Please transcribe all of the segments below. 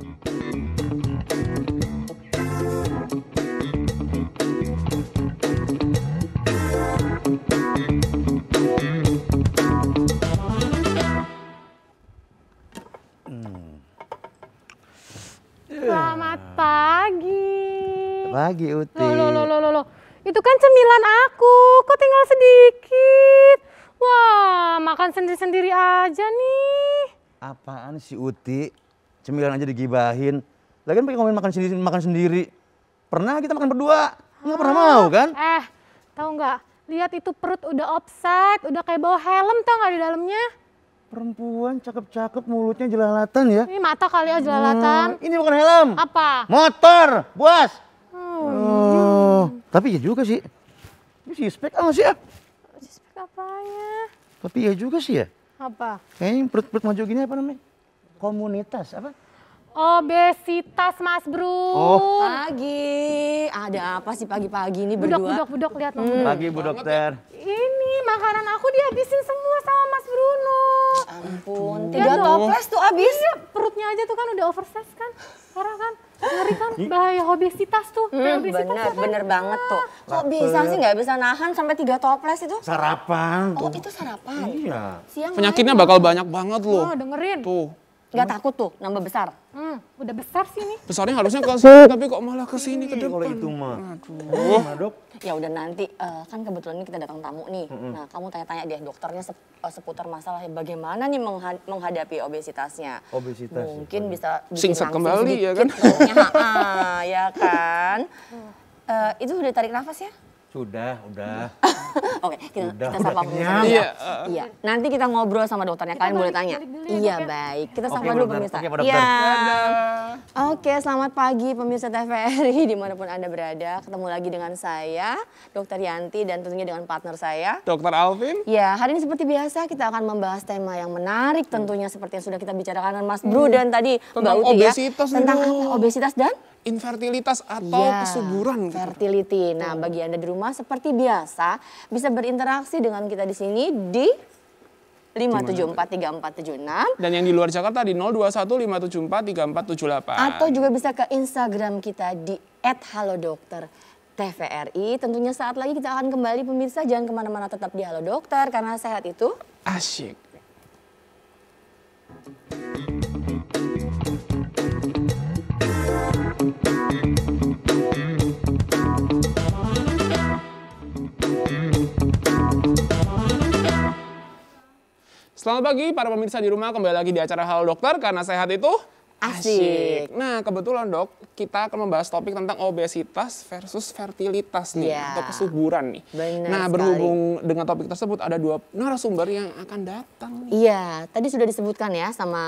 Selamat pagi. Pagi Uti. Loh, loh, loh, loh, loh. Itu kan cemilan aku, kok tinggal sedikit. Wah, makan sendiri-sendiri aja nih. Apaan sih Uti? cemilan aja digibahin. Lagian pakai ngomongin makan sendiri, makan sendiri. Pernah kita makan berdua? Enggak pernah ah, mau kan? Eh, tahu nggak? Lihat itu perut udah offset, udah kayak bawa helm tau nggak di dalamnya? Perempuan cakep-cakep mulutnya jelalatan ya. Ini mata kali ya jelalatan. Hmm, ini bukan helm. Apa? Motor, buas. Hmm. Oh, oh iya. tapi ya juga sih. Ini spek apa ah, sih ya? spek apanya? Tapi ya juga sih ya. Apa? Kayaknya perut-perut maju gini apa namanya? komunitas apa? Obesitas Mas Bro. Oh. Pagi. Ada apa sih pagi-pagi ini berdua? Budok-budok lihat hmm. dong. Pagi Bu Dokter. Ini makanan aku dihabisin semua sama Mas Bruno. Ya ampun, iya tiga toples tuh habis. Iya, perutnya aja tuh kan udah oversize kan. Parah kan? Ngeri kan bahaya obesitas tuh. Hmm, obesitas bener, kan? bener banget tuh. Kok bisa sih Gak bisa nahan sampai tiga toples itu? Sarapan. Tuh. Oh itu sarapan? Iya. Siang Penyakitnya bakal banyak banget loh. Oh dengerin. Tuh. Gak takut tuh nambah besar? Hmm, udah besar sih nih. Besarnya harusnya ke sini tapi kok malah ke sini ke iya, depan. Kalau itu mah. Aduh. Iya, ya udah nanti uh, kan kebetulan ini kita datang tamu nih. -hmm. Nah, kamu tanya-tanya deh dokternya uh, seputar masalah bagaimana nih mengha menghadapi obesitasnya. Obesitas. Ya, Mungkin ya. bisa singkat kembali sedikit, kan? Ya, ah, ya kan. ya kan. Uh, itu udah tarik nafas ya? Sudah, udah. Oke, kita, kita sapa pemirsa. Iya. iya. Nanti kita ngobrol sama dokternya. Kalian boleh tanya. Ya, iya, baik. Kita sapa dulu pemirsa. Iya. iya. Oke, selamat pagi pemirsa TVRI dimanapun Anda berada. Ketemu lagi dengan saya, Dokter Yanti dan tentunya dengan partner saya. Dokter Alvin. Ya, hari ini seperti biasa kita akan membahas tema yang menarik tentunya seperti yang sudah kita bicarakan dengan Mas Bro hmm. dan tadi Mbak Uti ya. tentang Obesitas dan infertilitas atau ya, kesuburan. Gitu. Fertility. Gitu. Nah, bagi Anda di rumah seperti biasa bisa berinteraksi dengan kita di sini di 5743476 dan yang di luar Jakarta di 0215743478 atau juga bisa ke Instagram kita di @halodokter. TVRI. Tentunya saat lagi kita akan kembali pemirsa jangan kemana-mana tetap di Halo Dokter karena sehat itu asyik. Selamat pagi para pemirsa di rumah, kembali lagi di acara Halo Dokter, karena sehat itu Asik. Nah, kebetulan dok, kita akan membahas topik tentang obesitas versus fertilitas nih, yeah. atau kesuburan nih. Benar nah, sekali. berhubung dengan topik tersebut ada dua narasumber yang akan datang Iya, Iya, tadi sudah disebutkan ya sama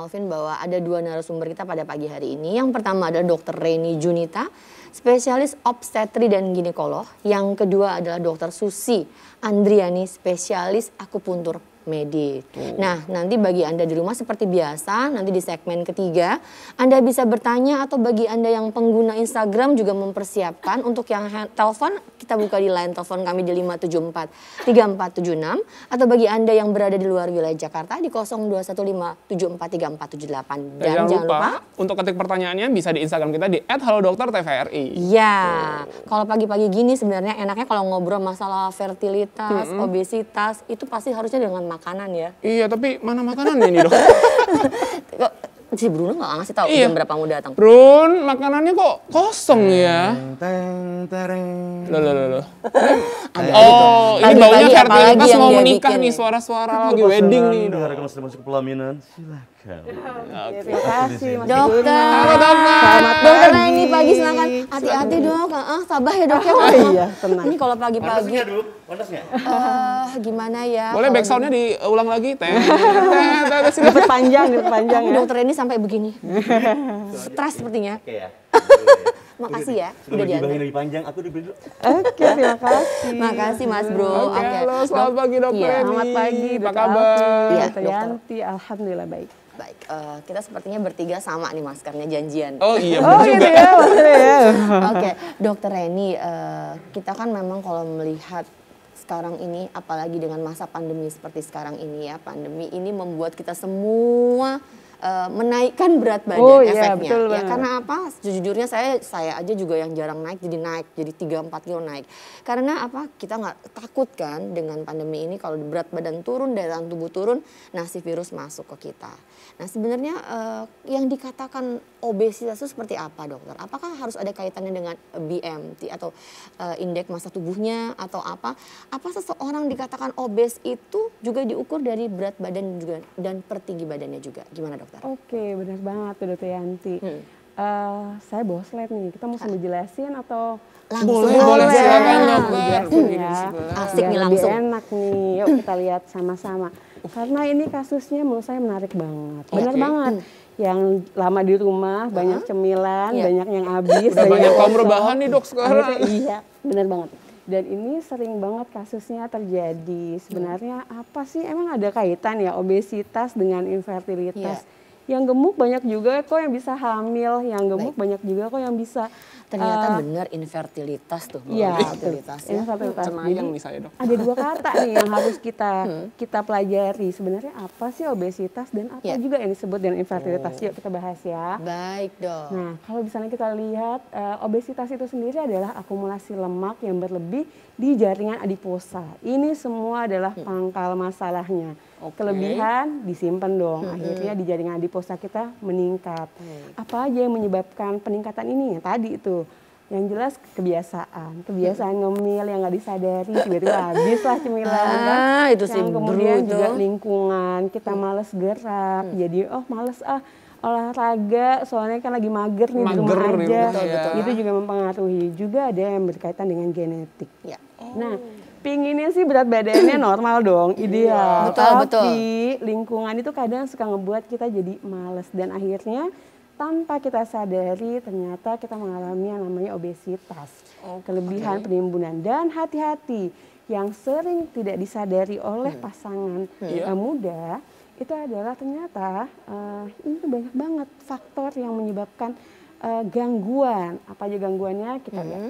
Alvin bahwa ada dua narasumber kita pada pagi hari ini. Yang pertama adalah Dokter Reni Junita, spesialis obstetri dan ginekolog. Yang kedua adalah Dokter Susi Andriani, spesialis akupuntur Medis. Tuh. Nah, nanti bagi Anda di rumah seperti biasa, nanti di segmen ketiga, Anda bisa bertanya atau bagi Anda yang pengguna Instagram juga mempersiapkan untuk yang telepon, kita buka di line telepon kami di 574 3476 atau bagi Anda yang berada di luar wilayah Jakarta di 0215743478. Dan, jangan, jangan lupa, lupa untuk ketik pertanyaannya bisa di Instagram kita di @halodoktertvri. Iya. Kalau pagi-pagi gini sebenarnya enaknya kalau ngobrol masalah fertilitas, -hmm. obesitas itu pasti harusnya dengan makanan ya. Iya, tapi mana makanan ini dong? kok si Bruno gak ngasih tahu iya. jam berapa mau datang. Brun, makanannya kok kosong ya? teng, ya? Teng, tereng. Loh, loh, loh. Ada oh, ini baunya fertilitas mau menikah nih, ya. suara-suara lagi wedding nih. Dengar Kalau sudah masuk ke pelaminan, silahkan. Ya, iya, terima kasih Mas Dokter. Selamat dokter ini pagi silakan hati-hati dong, Ah, sabah ya dok ya. Oh, iya, tenang. Ini kalau pagi-pagi. Panas Panas Eh, ah, gimana ya? Boleh backsoundnya diulang lagi. Teh. panjang, panjang, ya. Dokter ini sampai begini. Stres sepertinya. Oke ya. Makasih ya. Sudah diantar. lebih panjang, aku diberi dulu. Oke, terima kasih. Makasih Mas Bro. Oke, okay. okay. Selamat pagi Dokter. Iya, selamat pagi. Apa kabar? Iya, Dokter. Yanti, Alhamdulillah baik. Baik, uh, kita sepertinya bertiga sama nih maskernya janjian. Oh iya, oh, gitu ya, ya. Oke, okay. dokter Reni, uh, kita kan memang kalau melihat sekarang ini, apalagi dengan masa pandemi seperti sekarang ini ya, pandemi ini membuat kita semua uh, menaikkan berat badan oh, iya, efeknya. Iya, betul, ya, karena apa? Sejujurnya saya saya aja juga yang jarang naik jadi naik jadi 3 4 kilo naik. Karena apa? Kita nggak takut kan dengan pandemi ini kalau berat badan turun, daya tahan tubuh turun, nah virus masuk ke kita. Nah, sebenarnya uh, yang dikatakan obesitas itu seperti apa, Dokter? Apakah harus ada kaitannya dengan BMT atau uh, indeks massa tubuhnya atau apa? Apa seseorang dikatakan obes itu juga diukur dari berat badan juga dan pertinggi badannya juga? Gimana, Dok? dokter? Oke, benar banget tuh dokter Yanti. Hmm. Uh, saya boslet nih, kita mau sambil jelasin atau langsung boleh, boleh, boleh silakan Ya. Asik nih langsung. enak nih, yuk kita lihat sama-sama. Karena ini kasusnya menurut saya menarik banget, benar banget. Hmm. yang lama di rumah, -huh. banyak cemilan, yeah. banyak yang habis. Udah banyak kaum rebahan nih dok sekarang. iya, benar banget. Dan ini sering banget kasusnya terjadi. Sebenarnya apa sih, emang ada kaitan ya obesitas dengan infertilitas? Yeah yang gemuk banyak juga kok yang bisa hamil, yang gemuk Baik. banyak juga kok yang bisa. Ternyata uh, benar infertilitas tuh, iya, ya, infertilitas ya. Cenayang misalnya dok. Ada dua kata nih yang harus kita hmm. kita pelajari. Sebenarnya apa sih obesitas dan apa ya. juga yang disebut dengan infertilitas? Hmm. Yuk kita bahas ya. Baik dok. Nah kalau misalnya kita lihat uh, obesitas itu sendiri adalah akumulasi lemak yang berlebih di jaringan adiposa. Ini semua adalah hmm. pangkal masalahnya. Okay. Kelebihan disimpan dong. Hmm. Akhirnya di jaringan adiposa kita meningkat. Hmm. Apa aja yang menyebabkan peningkatan ini? Ya, tadi itu. Yang jelas kebiasaan. Kebiasaan ngemil yang nggak disadari. Tiba-tiba habis lah cemilan. Kan? Ah, kan? itu sih kemudian juga lingkungan. Kita hmm. males gerak. Hmm. Jadi oh males ah olahraga soalnya kan lagi mager nih mager, di rumah aja nih, betul, betul. itu juga mempengaruhi juga ada yang berkaitan dengan genetik ya. Nah, pinginnya sih berat badannya normal dong, iya. ideal. Betul, Tapi betul. lingkungan itu kadang suka ngebuat kita jadi males dan akhirnya tanpa kita sadari ternyata kita mengalami yang namanya obesitas, okay. Oh, kelebihan penimbunan dan hati-hati yang sering tidak disadari oleh hmm. pasangan yeah. Hmm. muda iya. itu adalah ternyata uh, ini banyak banget faktor yang menyebabkan uh, gangguan. Apa aja gangguannya kita hmm. lihat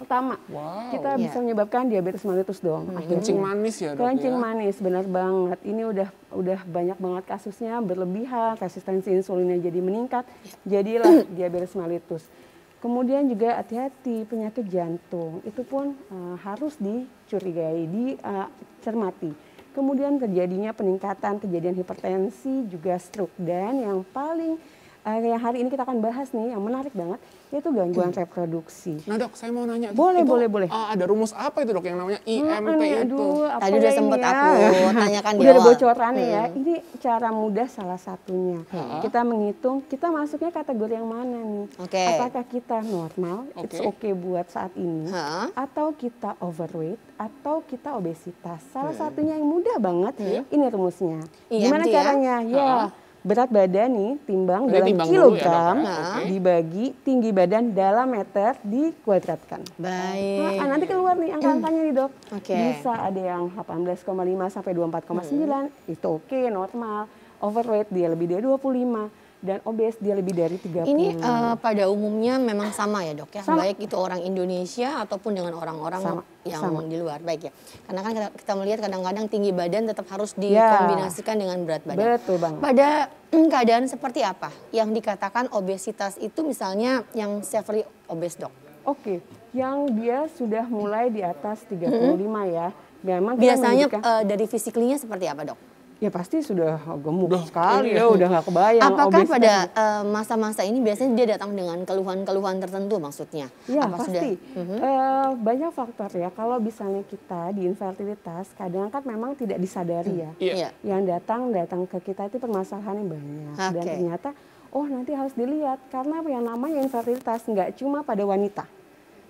utama. Wow. Kita yeah. bisa menyebabkan diabetes mellitus dong. Hmm. Kencing manis ya Kencing ya? manis, benar banget. Ini udah udah banyak banget kasusnya berlebihan, resistensi insulinnya jadi meningkat, jadilah diabetes mellitus. Kemudian juga hati-hati penyakit jantung, itu pun uh, harus dicurigai, dicermati. Eh, uh, Kemudian terjadinya peningkatan kejadian hipertensi juga stroke dan yang paling uh, yang hari ini kita akan bahas nih yang menarik banget yaitu gangguan hmm. reproduksi. Nah dok, saya mau nanya. Boleh, itu, boleh, boleh. Uh, ada rumus apa itu dok yang namanya IMT hmm, itu? Aduh, Tadi udah sempet ya? aku tanyakan dia. Udah ada bocorannya hmm. ya. Ini cara mudah salah satunya. Hmm. Kita menghitung kita masuknya kategori yang mana nih? Okay. Apakah kita normal? Okay. It's okay buat saat ini? Hmm. Atau kita overweight? Atau kita obesitas? Salah hmm. satunya yang mudah banget. Hmm. Ini rumusnya. IMT Gimana ya? caranya? Ya. Yeah. Hmm berat badan nih timbang Jadi dalam timbang kilogram ya, Okay. Ya. Nah, dibagi tinggi badan dalam meter dikuadratkan. Baik. Nah, ah, nanti keluar nih angka-angkanya nih dok. Okay. Bisa ada yang 18,5 sampai 24,9 hmm. itu oke okay, normal. Overweight dia lebih dari 25 dan obes dia lebih dari 30. Ini uh, pada umumnya memang sama ya dok ya, sama. baik itu orang Indonesia ataupun dengan orang-orang yang sama. di luar, baik ya. Karena kan kita, kita melihat kadang-kadang tinggi badan tetap harus ya. dikombinasikan ya. dengan berat badan. Betul banget. Pada mm, keadaan seperti apa yang dikatakan obesitas itu misalnya yang severely obes dok? Oke, yang dia sudah mulai di atas 35 mm -hmm. ya. Memang biasanya uh, dari fisiklinya seperti apa dok? Ya pasti sudah gemuk Duh, sekali iya. ya, udah gak kebayang. Apakah obesitas. pada eh, masa-masa uh, ini biasanya dia datang dengan keluhan-keluhan tertentu maksudnya? Ya Apa pasti. Sudah, mhm. eh, uh, banyak faktor ya. Kalau misalnya kita di infertilitas, kadang kan memang tidak disadari ya. Yeah. Iya. Yang datang datang ke kita itu permasalahan yang banyak okay. dan ternyata oh nanti harus dilihat karena yang namanya infertilitas nggak cuma pada wanita.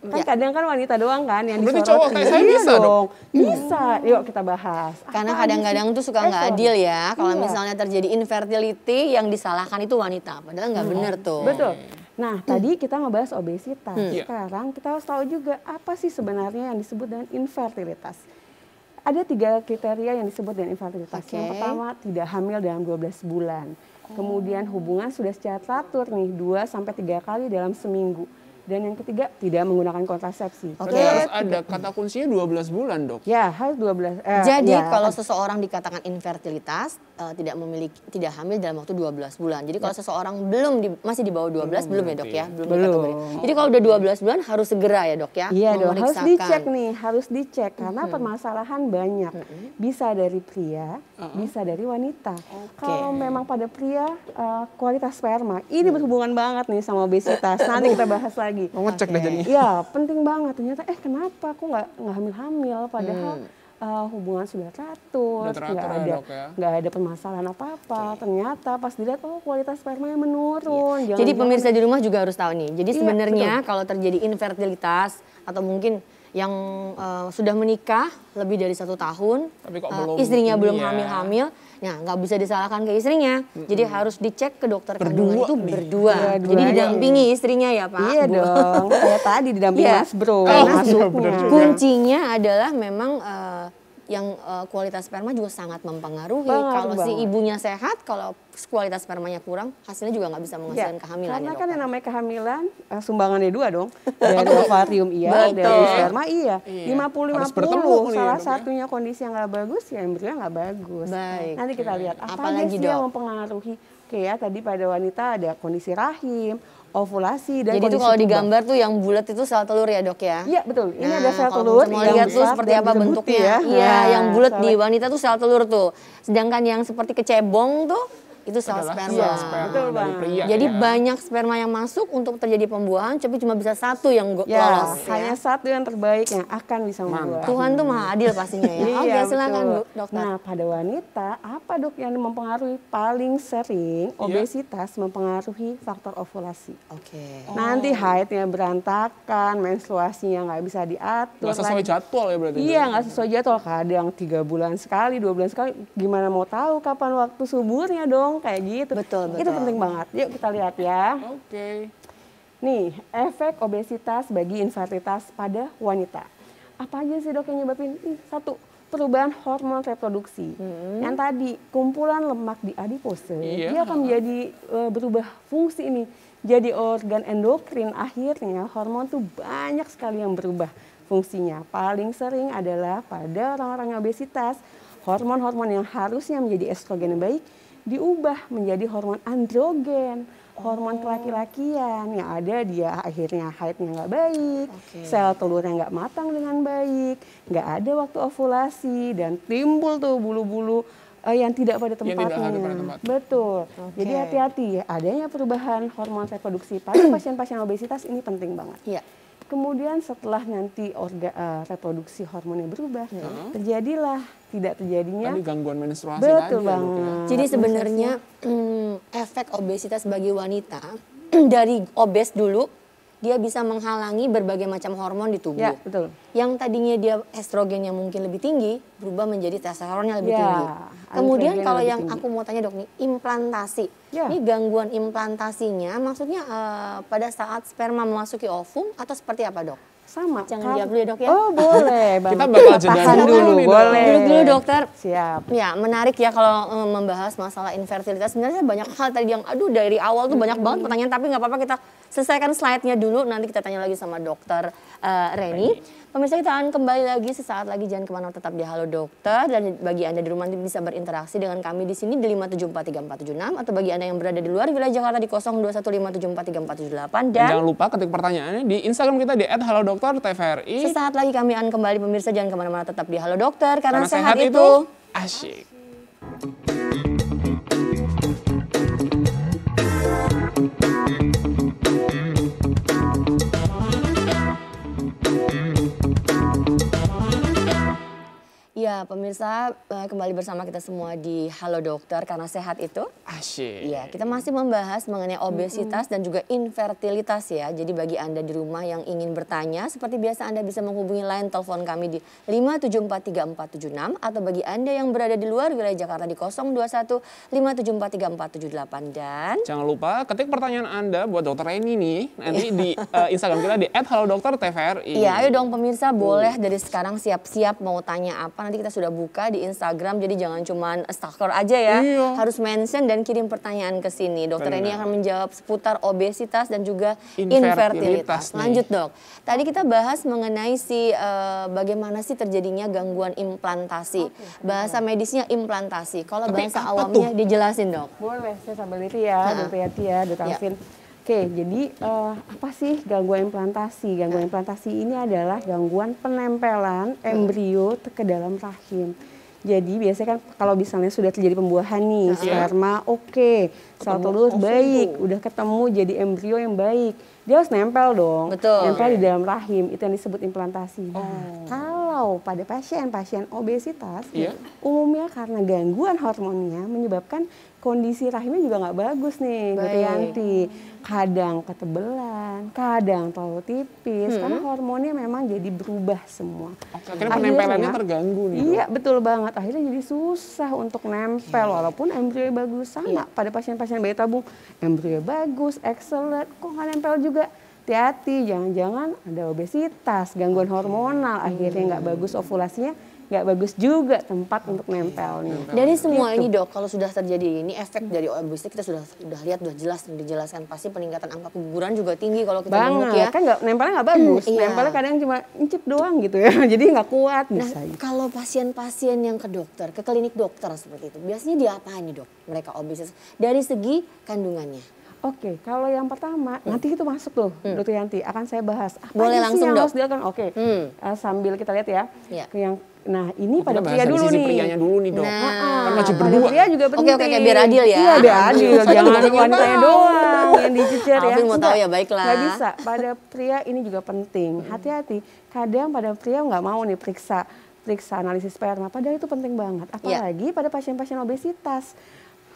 Kan ya. kadang kan wanita doang kan yang Berarti cowok kayak saya iya bisa dong. Hmm. Bisa. Yuk kita bahas. Karena kadang-kadang tuh suka nggak adil ya. Kalau iya. misalnya terjadi infertility yang disalahkan itu wanita. Padahal nggak hmm. bener tuh. Betul. Nah, hmm. tadi kita ngebahas obesitas. Hmm. Iya. Sekarang kita harus tahu juga apa sih sebenarnya yang disebut dengan infertilitas. Ada tiga kriteria yang disebut dengan infertilitas. Okay. Yang pertama, tidak hamil dalam 12 bulan. Kemudian oh. hubungan sudah secara teratur nih, 2 sampai tiga kali dalam seminggu dan yang ketiga, tidak menggunakan kontrasepsi. Oke. Okay. Harus ada kata kuncinya 12 bulan, Dok. Ya, harus 12 eh, Jadi ya. kalau seseorang dikatakan infertilitas uh, tidak memiliki tidak hamil dalam waktu 12 bulan. Jadi kalau ya. seseorang belum di, masih di bawah 12 belum, hmm, belum ya, Dok ya? ya. Belum, belum. Jadi kalau udah 12 bulan harus segera ya, Dok ya? Iya, Dok. Harus dicek nih, harus dicek karena permasalahan banyak. Hmm. Bisa dari pria, uh -huh. bisa dari wanita. Okay. Kalau memang pada pria uh, kualitas sperma, ini hmm. berhubungan banget nih sama obesitas. Nanti kita bahas lagi lagi. Oh, ngecek okay. deh jadinya. Iya, penting banget. Ternyata eh kenapa aku nggak nggak hamil-hamil padahal hmm. Uh, hubungan sudah teratur, ya, ya? nggak ada nggak ya. ada permasalahan apa apa. Okay. Ternyata pas dilihat oh kualitas sperma yang menurun. Yeah. jadi pemirsa di rumah juga harus tahu nih. Jadi iya, sebenarnya kalau terjadi infertilitas atau mungkin yang uh, sudah menikah lebih dari satu tahun, Tapi kok eh, belum istrinya belum ya? hamil-hamil, ya. Nah, nggak bisa disalahkan ke istrinya. Mm-hmm. Jadi harus dicek ke dokter berdua kandungan itu nih. berdua. Ya, Jadi didampingi ya. istrinya ya, Pak. Iya dong. Ya tadi didampingi yeah. Mas Bro. Oh, Karena ya, bener Kuncinya adalah memang uh, yang uh, kualitas sperma juga sangat mempengaruhi. kalau si ibunya sehat, kalau kualitas spermanya kurang, hasilnya juga nggak bisa menghasilkan ya, kehamilan. Karena ya, kan yang namanya kehamilan uh, sumbangannya dua dong. Dari ovarium iya, Betul. dari sperma iya. iya. Lima puluh lima puluh. Salah ya, satunya ya. kondisi yang nggak bagus ya embryo nggak bagus. Baik. Nanti kita lihat apa lagi sih yang mempengaruhi. ya, tadi pada wanita ada kondisi rahim, ovulasi dan Jadi itu kalau digambar tuh yang bulat itu sel telur ya dok ya? Iya betul. Ini nah, ada sel telur. mau lihat tuh seperti apa bentuknya? Ya. Iya, ya, nah, yang bulat di wanita tuh sel telur tuh. Sedangkan yang seperti kecebong tuh itu sel Adalah sperma. Sel sperma Betul banget pria. Jadi ya. banyak sperma yang masuk untuk terjadi pembuahan, tapi cuma bisa satu yang ya, lolos. Ya. Hanya satu yang terbaik yang akan bisa membuat. Tuhan tuh maha adil pastinya ya. Iya, Oke, okay, silakan Bu, dokter. Nah, pada wanita apa dok yang mempengaruhi paling sering iya. obesitas yeah. mempengaruhi faktor ovulasi. Oke. Okay. Oh. Nanti haidnya berantakan, menstruasinya nggak bisa diatur. Gak sesuai lagi. jadwal ya berarti. Iya, nggak sesuai jadwal. Kadang tiga bulan sekali, dua bulan sekali. Gimana mau tahu kapan waktu suburnya dong? dong kayak gitu. Betul, betul. Itu penting banget. Yuk kita lihat ya. Oke. Okay. Nih, efek obesitas bagi infertilitas pada wanita. Apa aja sih dok yang nyebabin? Nih, satu, perubahan hormon reproduksi. Hmm. Yang tadi kumpulan lemak di adipose yeah. dia akan menjadi uh, e, berubah fungsi ini. Jadi organ endokrin akhirnya hormon tuh banyak sekali yang berubah fungsinya. Paling sering adalah pada orang-orang obesitas hormon-hormon yang harusnya menjadi estrogen yang baik diubah menjadi hormon androgen, hormon oh. laki-lakian yang ada dia akhirnya haidnya nggak baik, okay. sel telurnya nggak matang dengan baik, nggak ada waktu ovulasi dan timbul tuh bulu-bulu uh, yang tidak pada tempatnya. tidak pada tempat. Betul. Okay. Jadi hati-hati adanya perubahan hormon reproduksi pada pasien-pasien obesitas ini penting banget. Yeah. Kemudian setelah nanti orga, uh, reproduksi hormonnya berubah, terjadilah tidak terjadinya Tadi gangguan menstruasi betul tadi ya, ya. banget. Jadi sebenarnya hmm, efek obesitas bagi wanita dari obes dulu dia bisa menghalangi berbagai macam hormon di tubuh. Ya, betul. Yang tadinya dia estrogennya mungkin lebih tinggi, berubah menjadi testosteronnya lebih ya, tinggi. Kemudian kalau yang tinggi. aku mau tanya dok nih, implantasi. Ya. Ini gangguan implantasinya maksudnya uh, pada saat sperma memasuki ovum atau seperti apa dok? sama. Jangan diambil dulu ya, dok ya. Oh boleh. Kita bakal jeda dulu, dulu boleh. Dulu dulu dokter. Siap. Ya menarik ya kalau um, membahas masalah infertilitas. Sebenarnya banyak hal tadi yang aduh dari awal tuh banyak banget hmm. pertanyaan. Tapi nggak apa-apa kita selesaikan slide-nya dulu. Nanti kita tanya lagi sama dokter uh, Reni. Pemirsa kita akan kembali lagi sesaat lagi jangan kemana tetap di Halo Dokter dan bagi anda di rumah bisa berinteraksi dengan kami di sini di 5743476 atau bagi anda yang berada di luar wilayah Jakarta di 0215743478 dan, dan jangan lupa ketik pertanyaannya di Instagram kita di @halodoktertvri. Sesaat lagi kami akan kembali pemirsa jangan kemana-mana tetap di Halo Dokter karena, karena sehat, sehat itu, asyik. Ya, pemirsa eh, kembali bersama kita semua di Halo Dokter karena sehat itu. Asyik. Ya, kita masih membahas mengenai obesitas mm -hmm. dan juga infertilitas ya. Jadi bagi Anda di rumah yang ingin bertanya, seperti biasa Anda bisa menghubungi line telepon kami di 5743476 atau bagi Anda yang berada di luar wilayah Jakarta di 021 5743478 dan Jangan lupa ketik pertanyaan Anda buat Dokter ini nih nanti di uh, Instagram kita di @halodoktertvri. Iya, ayo dong pemirsa boleh dari sekarang siap-siap mau tanya apa nanti kita sudah buka di Instagram jadi jangan cuma stalker aja ya. Iya. Harus mention dan kirim pertanyaan ke sini. Dokter Benar. ini akan menjawab seputar obesitas dan juga infertilitas. Lanjut, Dok. Tadi kita bahas mengenai si uh, bagaimana sih terjadinya gangguan implantasi. Okay. Bahasa medisnya implantasi. Kalau bahasa awamnya tuh? dijelasin, Dok. Boleh, saya sambil itu ya, Dokter nah. Yati ya, dokter Alvin. Ya. Oke, jadi uh, apa sih gangguan implantasi? Gangguan implantasi ini adalah gangguan penempelan embrio ke dalam rahim. Jadi biasanya kan kalau misalnya sudah terjadi pembuahan nih, nah, sperma oke, okay, sel telur baik, udah ketemu jadi embrio yang baik. Dia harus nempel dong, Betul. nempel di dalam rahim, itu yang disebut implantasi. Nah, oh. kalau pada pasien-pasien obesitas, iya. umumnya karena gangguan hormonnya menyebabkan kondisi rahimnya juga nggak bagus nih, Bu gitu ya, Yanti kadang ketebelan, kadang terlalu tipis, hmm. karena hormonnya memang jadi berubah semua. Akhirnya penempelannya terganggu nih. Gitu. Iya dong. betul banget, akhirnya jadi susah untuk nempel, yeah. walaupun embrio bagus sama. Yeah. Pada pasien-pasien bayi tabung, embrio bagus, excellent, kok nggak nempel juga? Hati-hati, jangan-jangan ada obesitas, gangguan hormonal, akhirnya nggak hmm. bagus ovulasinya, nggak bagus juga tempat okay. untuk nempel nih. Dari semua gitu. ini dok, kalau sudah terjadi ini efek hmm. dari obesitas kita sudah sudah lihat sudah jelas dijelaskan pasti peningkatan angka keguguran juga tinggi kalau kita Banget, ya. kan gak, nempelnya nggak bagus, hmm, iya. nempelnya kadang cuma incip doang gitu ya, jadi nggak kuat. Nah gitu. kalau pasien-pasien yang ke dokter, ke klinik dokter seperti itu, biasanya diapain nih dok? Mereka obesitas dari segi kandungannya. Oke, okay, kalau yang pertama hmm. nanti itu masuk tuh, hmm. Dokter Yanti akan saya bahas. Apa Boleh langsung yang dok. harus Oke, okay. hmm. uh, sambil kita lihat ya, yeah. Iya. yang Nah ini pada pria dulu nih. prianya dulu nih dong. Nah, kan masih berdua. Pria juga penting. Oke oke, oke biar adil ya. Iya biar adil, jangan wanitanya doang yang dicecer ya. mau tahu ya baiklah. Gak bisa, pada pria ini juga penting. Hmm. Hati-hati, kadang pada pria nggak mau nih periksa periksa analisis sperma, padahal itu penting banget. Iya. Apalagi pada pasien-pasien obesitas.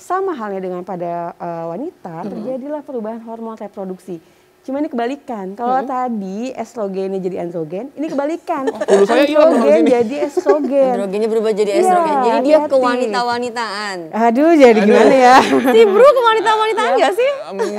Sama halnya dengan pada uh, wanita, hmm. terjadilah perubahan hormon reproduksi Cuma ini kebalikan. Kalau hmm. tadi estrogennya jadi androgen, ini kebalikan. Oh, iya, androgen jadi estrogen. Androgennya berubah jadi iya, estrogen. Ya, jadi dia ke wanita wanitaan Aduh, jadi Aduh. gimana ya? Si bro wanita wanitaan ya. gak sih?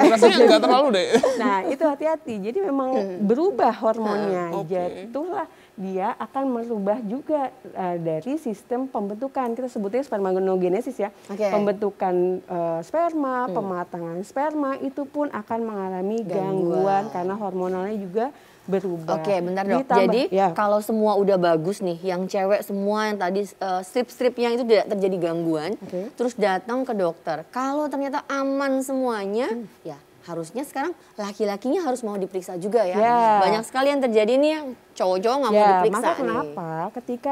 Rasanya enggak terlalu deh. Nah, itu hati-hati. Jadi memang hmm. berubah hormonnya. Ah, okay. Jatuhlah dia akan merubah juga uh, dari sistem pembentukan kita sebutnya spermatogenesis ya okay. pembentukan uh, sperma hmm. pematangan sperma itu pun akan mengalami gangguan, gangguan karena hormonalnya juga berubah. Oke, okay, bentar dok. Jadi ya. kalau semua udah bagus nih, yang cewek semua yang tadi uh, strip-stripnya itu tidak terjadi gangguan, okay. terus datang ke dokter. Kalau ternyata aman semuanya, hmm. ya harusnya sekarang laki-lakinya harus mau diperiksa juga ya. Yeah. Banyak sekali yang terjadi nih yang cowok-cowok nggak yeah, mau ya, diperiksa. Maka kenapa nih. ketika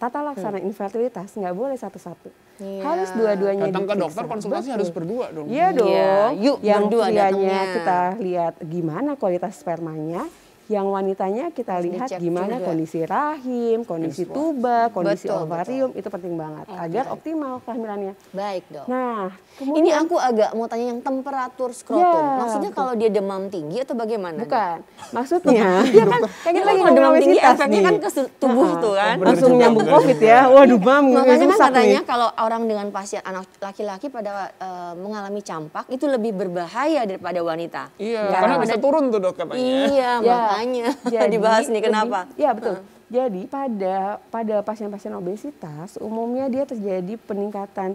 tata laksana hmm. infertilitas nggak boleh satu-satu. Yeah. Harus dua-duanya Datang ke dokter konsultasi harus berdua dong. Iya yeah, dong. Yeah. Yuk yang berdua datangnya. kita lihat gimana kualitas spermanya yang wanitanya kita Harus lihat gimana juga. kondisi rahim, kondisi tuba, kondisi betul, ovarium betul. itu penting banget eh, agar optimal kehamilannya. Baik dok. Nah, kemudian, ini aku agak mau tanya yang temperatur skrotum. Ya, Maksudnya betul. kalau dia demam tinggi atau bagaimana? Bukan. Maksudnya, Iya kan, kayaknya lagi demam tinggi efeknya kan ke tubuh nah, tuh kan. Langsung nyambung covid ya. Iya. Waduh, bam. Makanya kan katanya kalau orang dengan pasien anak laki-laki pada eh, mengalami campak itu lebih berbahaya daripada wanita. Iya, karena, bisa turun tuh dok katanya. Iya, ya. makanya makanya jadi, dibahas nih kenapa? ya betul. Hmm. Jadi pada pada pasien-pasien obesitas umumnya dia terjadi peningkatan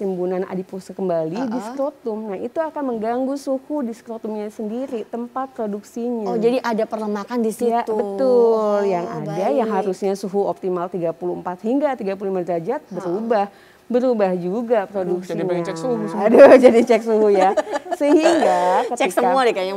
timbunan adipose kembali uh -uh. di skrotum. Nah, itu akan mengganggu suhu di skrotumnya sendiri, tempat produksinya. Oh, jadi ada perlemakan di ya, situ. Ya, betul. Oh, yang ada yang harusnya suhu optimal 34 hingga 35 derajat berubah berubah juga produksi. jadi pengen cek suhu. Semua. Aduh, jadi cek suhu ya. Sehingga ketika, cek semua deh kayaknya.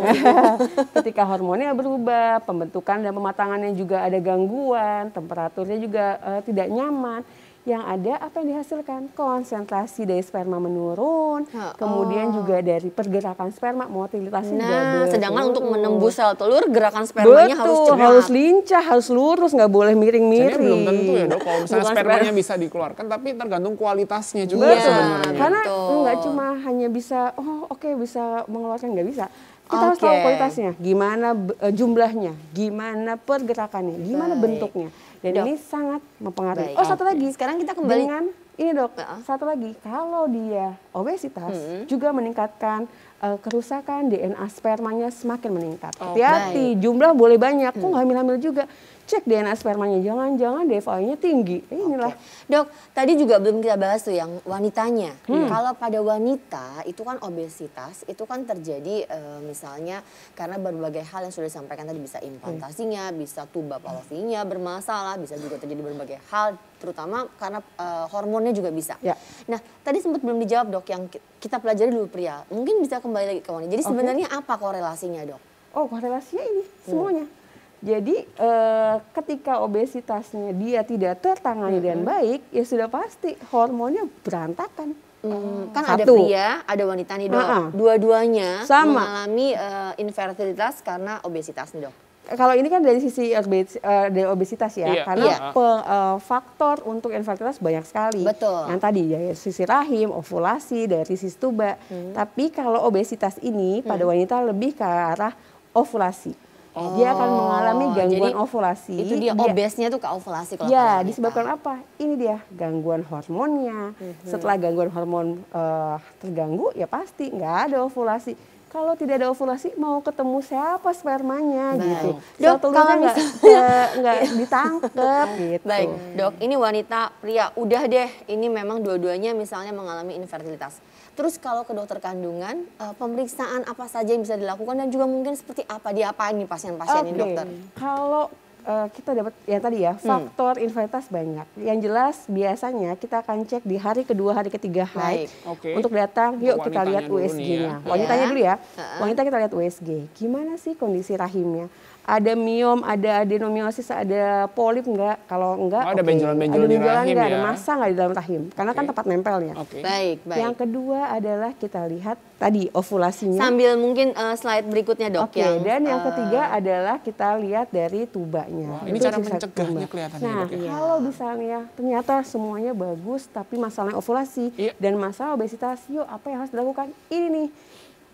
ketika hormonnya berubah, pembentukan dan pematangannya juga ada gangguan, temperaturnya juga uh, tidak nyaman yang ada apa yang dihasilkan? Konsentrasi dari sperma menurun, oh. kemudian juga dari pergerakan sperma motilitasnya nah, juga sedangkan untuk menembus sel telur gerakan spermanya Betul, harus cepat harus lincah, harus lurus, nggak boleh miring-miring. belum tentu ya dok kalau misalnya Bukan spermanya sperma. bisa dikeluarkan tapi tergantung kualitasnya juga Betul. sebenarnya. Karena nggak cuma hanya bisa oh oke okay, bisa mengeluarkan nggak bisa kita okay. harus tahu kualitasnya, gimana eh, jumlahnya, gimana pergerakannya, gimana Baik. bentuknya. Dan dok. ini sangat mempengaruhi. Baik. Oh satu lagi. Sekarang kita kembali dengan ini dok. Uh. Satu lagi kalau dia obesitas hmm. juga meningkatkan uh, kerusakan DNA spermanya semakin meningkat. Oh, Hati-hati oh, jumlah boleh banyak. Hmm. Kok hamil-hamil juga cek DNA spermanya jangan-jangan DFI-nya tinggi. Eh, inilah. Okay. Dok, tadi juga belum kita bahas tuh yang wanitanya. Hmm. Kalau pada wanita itu kan obesitas itu kan terjadi e, misalnya karena berbagai hal yang sudah disampaikan tadi bisa hmm. implantasinya, hmm. bisa tuba palavinya bermasalah, bisa juga terjadi berbagai hal terutama karena e, hormonnya juga bisa. Ya. Nah, tadi sempat belum dijawab dok yang kita pelajari dulu pria. Mungkin bisa kembali lagi ke wanita. Jadi okay. sebenarnya apa korelasinya dok? Oh, korelasinya ini semuanya. Hmm jadi eh, ketika obesitasnya dia tidak tertangani mm -hmm. dengan baik, ya sudah pasti hormonnya berantakan. Hmm, kan Satu. ada pria, ada wanita nih dok. Uh Dua-duanya mengalami uh, infertilitas karena obesitas nih dok. Kalau ini kan dari sisi obes, uh, eh, dari obesitas ya, iya. karena iya. Pe, uh, faktor untuk infertilitas banyak sekali. Betul. Yang tadi ya, ya sisi rahim, ovulasi, dari sisi tuba. Hmm. Tapi kalau obesitas ini hmm. pada wanita lebih ke arah ovulasi. Oh. Dia akan mengalami oh, gangguan Jadi, ovulasi. Itu dia, dia obesnya tuh ke ovulasi kalau Ya, disebabkan apa? Ini dia gangguan hormonnya. Mm -hmm. Setelah gangguan hormon uh, terganggu ya pasti nggak ada ovulasi kalau tidak ada ovulasi mau ketemu siapa spermanya Baik. gitu. Dok, so, kalau nggak nggak iya. ditangkep gitu. Baik, dok. Ini wanita pria udah deh. Ini memang dua-duanya misalnya mengalami infertilitas Terus kalau ke dokter kandungan, uh, pemeriksaan apa saja yang bisa dilakukan dan juga mungkin seperti apa diapain ini pasien-pasien okay. ini dokter? Kalau uh, kita dapat ya tadi ya hmm. faktor hmm. infertilitas banyak. Yang jelas biasanya kita akan cek di hari kedua, hari ketiga haid okay. untuk datang. Yuk kita lihat USG-nya. Ya. Iya. Wanitanya dulu ya. Uh Wanita kita lihat USG. Gimana sih kondisi rahimnya? ada miom, ada adenomiosis, ada polip enggak? Kalau enggak, oh, ada okay. benjolan-benjolan ya. ada enggak, Ada masa enggak di dalam rahim? Karena okay. kan tempat nempelnya. Okay. Baik, baik. Yang kedua adalah kita lihat tadi ovulasinya. Sambil mungkin uh, slide berikutnya dok okay. ya. dan uh, yang eh, ketiga adalah kita lihat dari tubanya. Wow, ini cara mencegahnya kelihatannya nah, dok ya. Kalau misalnya ternyata semuanya bagus tapi masalahnya ovulasi yeah. dan masalah obesitas, yuk apa yang harus dilakukan? Ini nih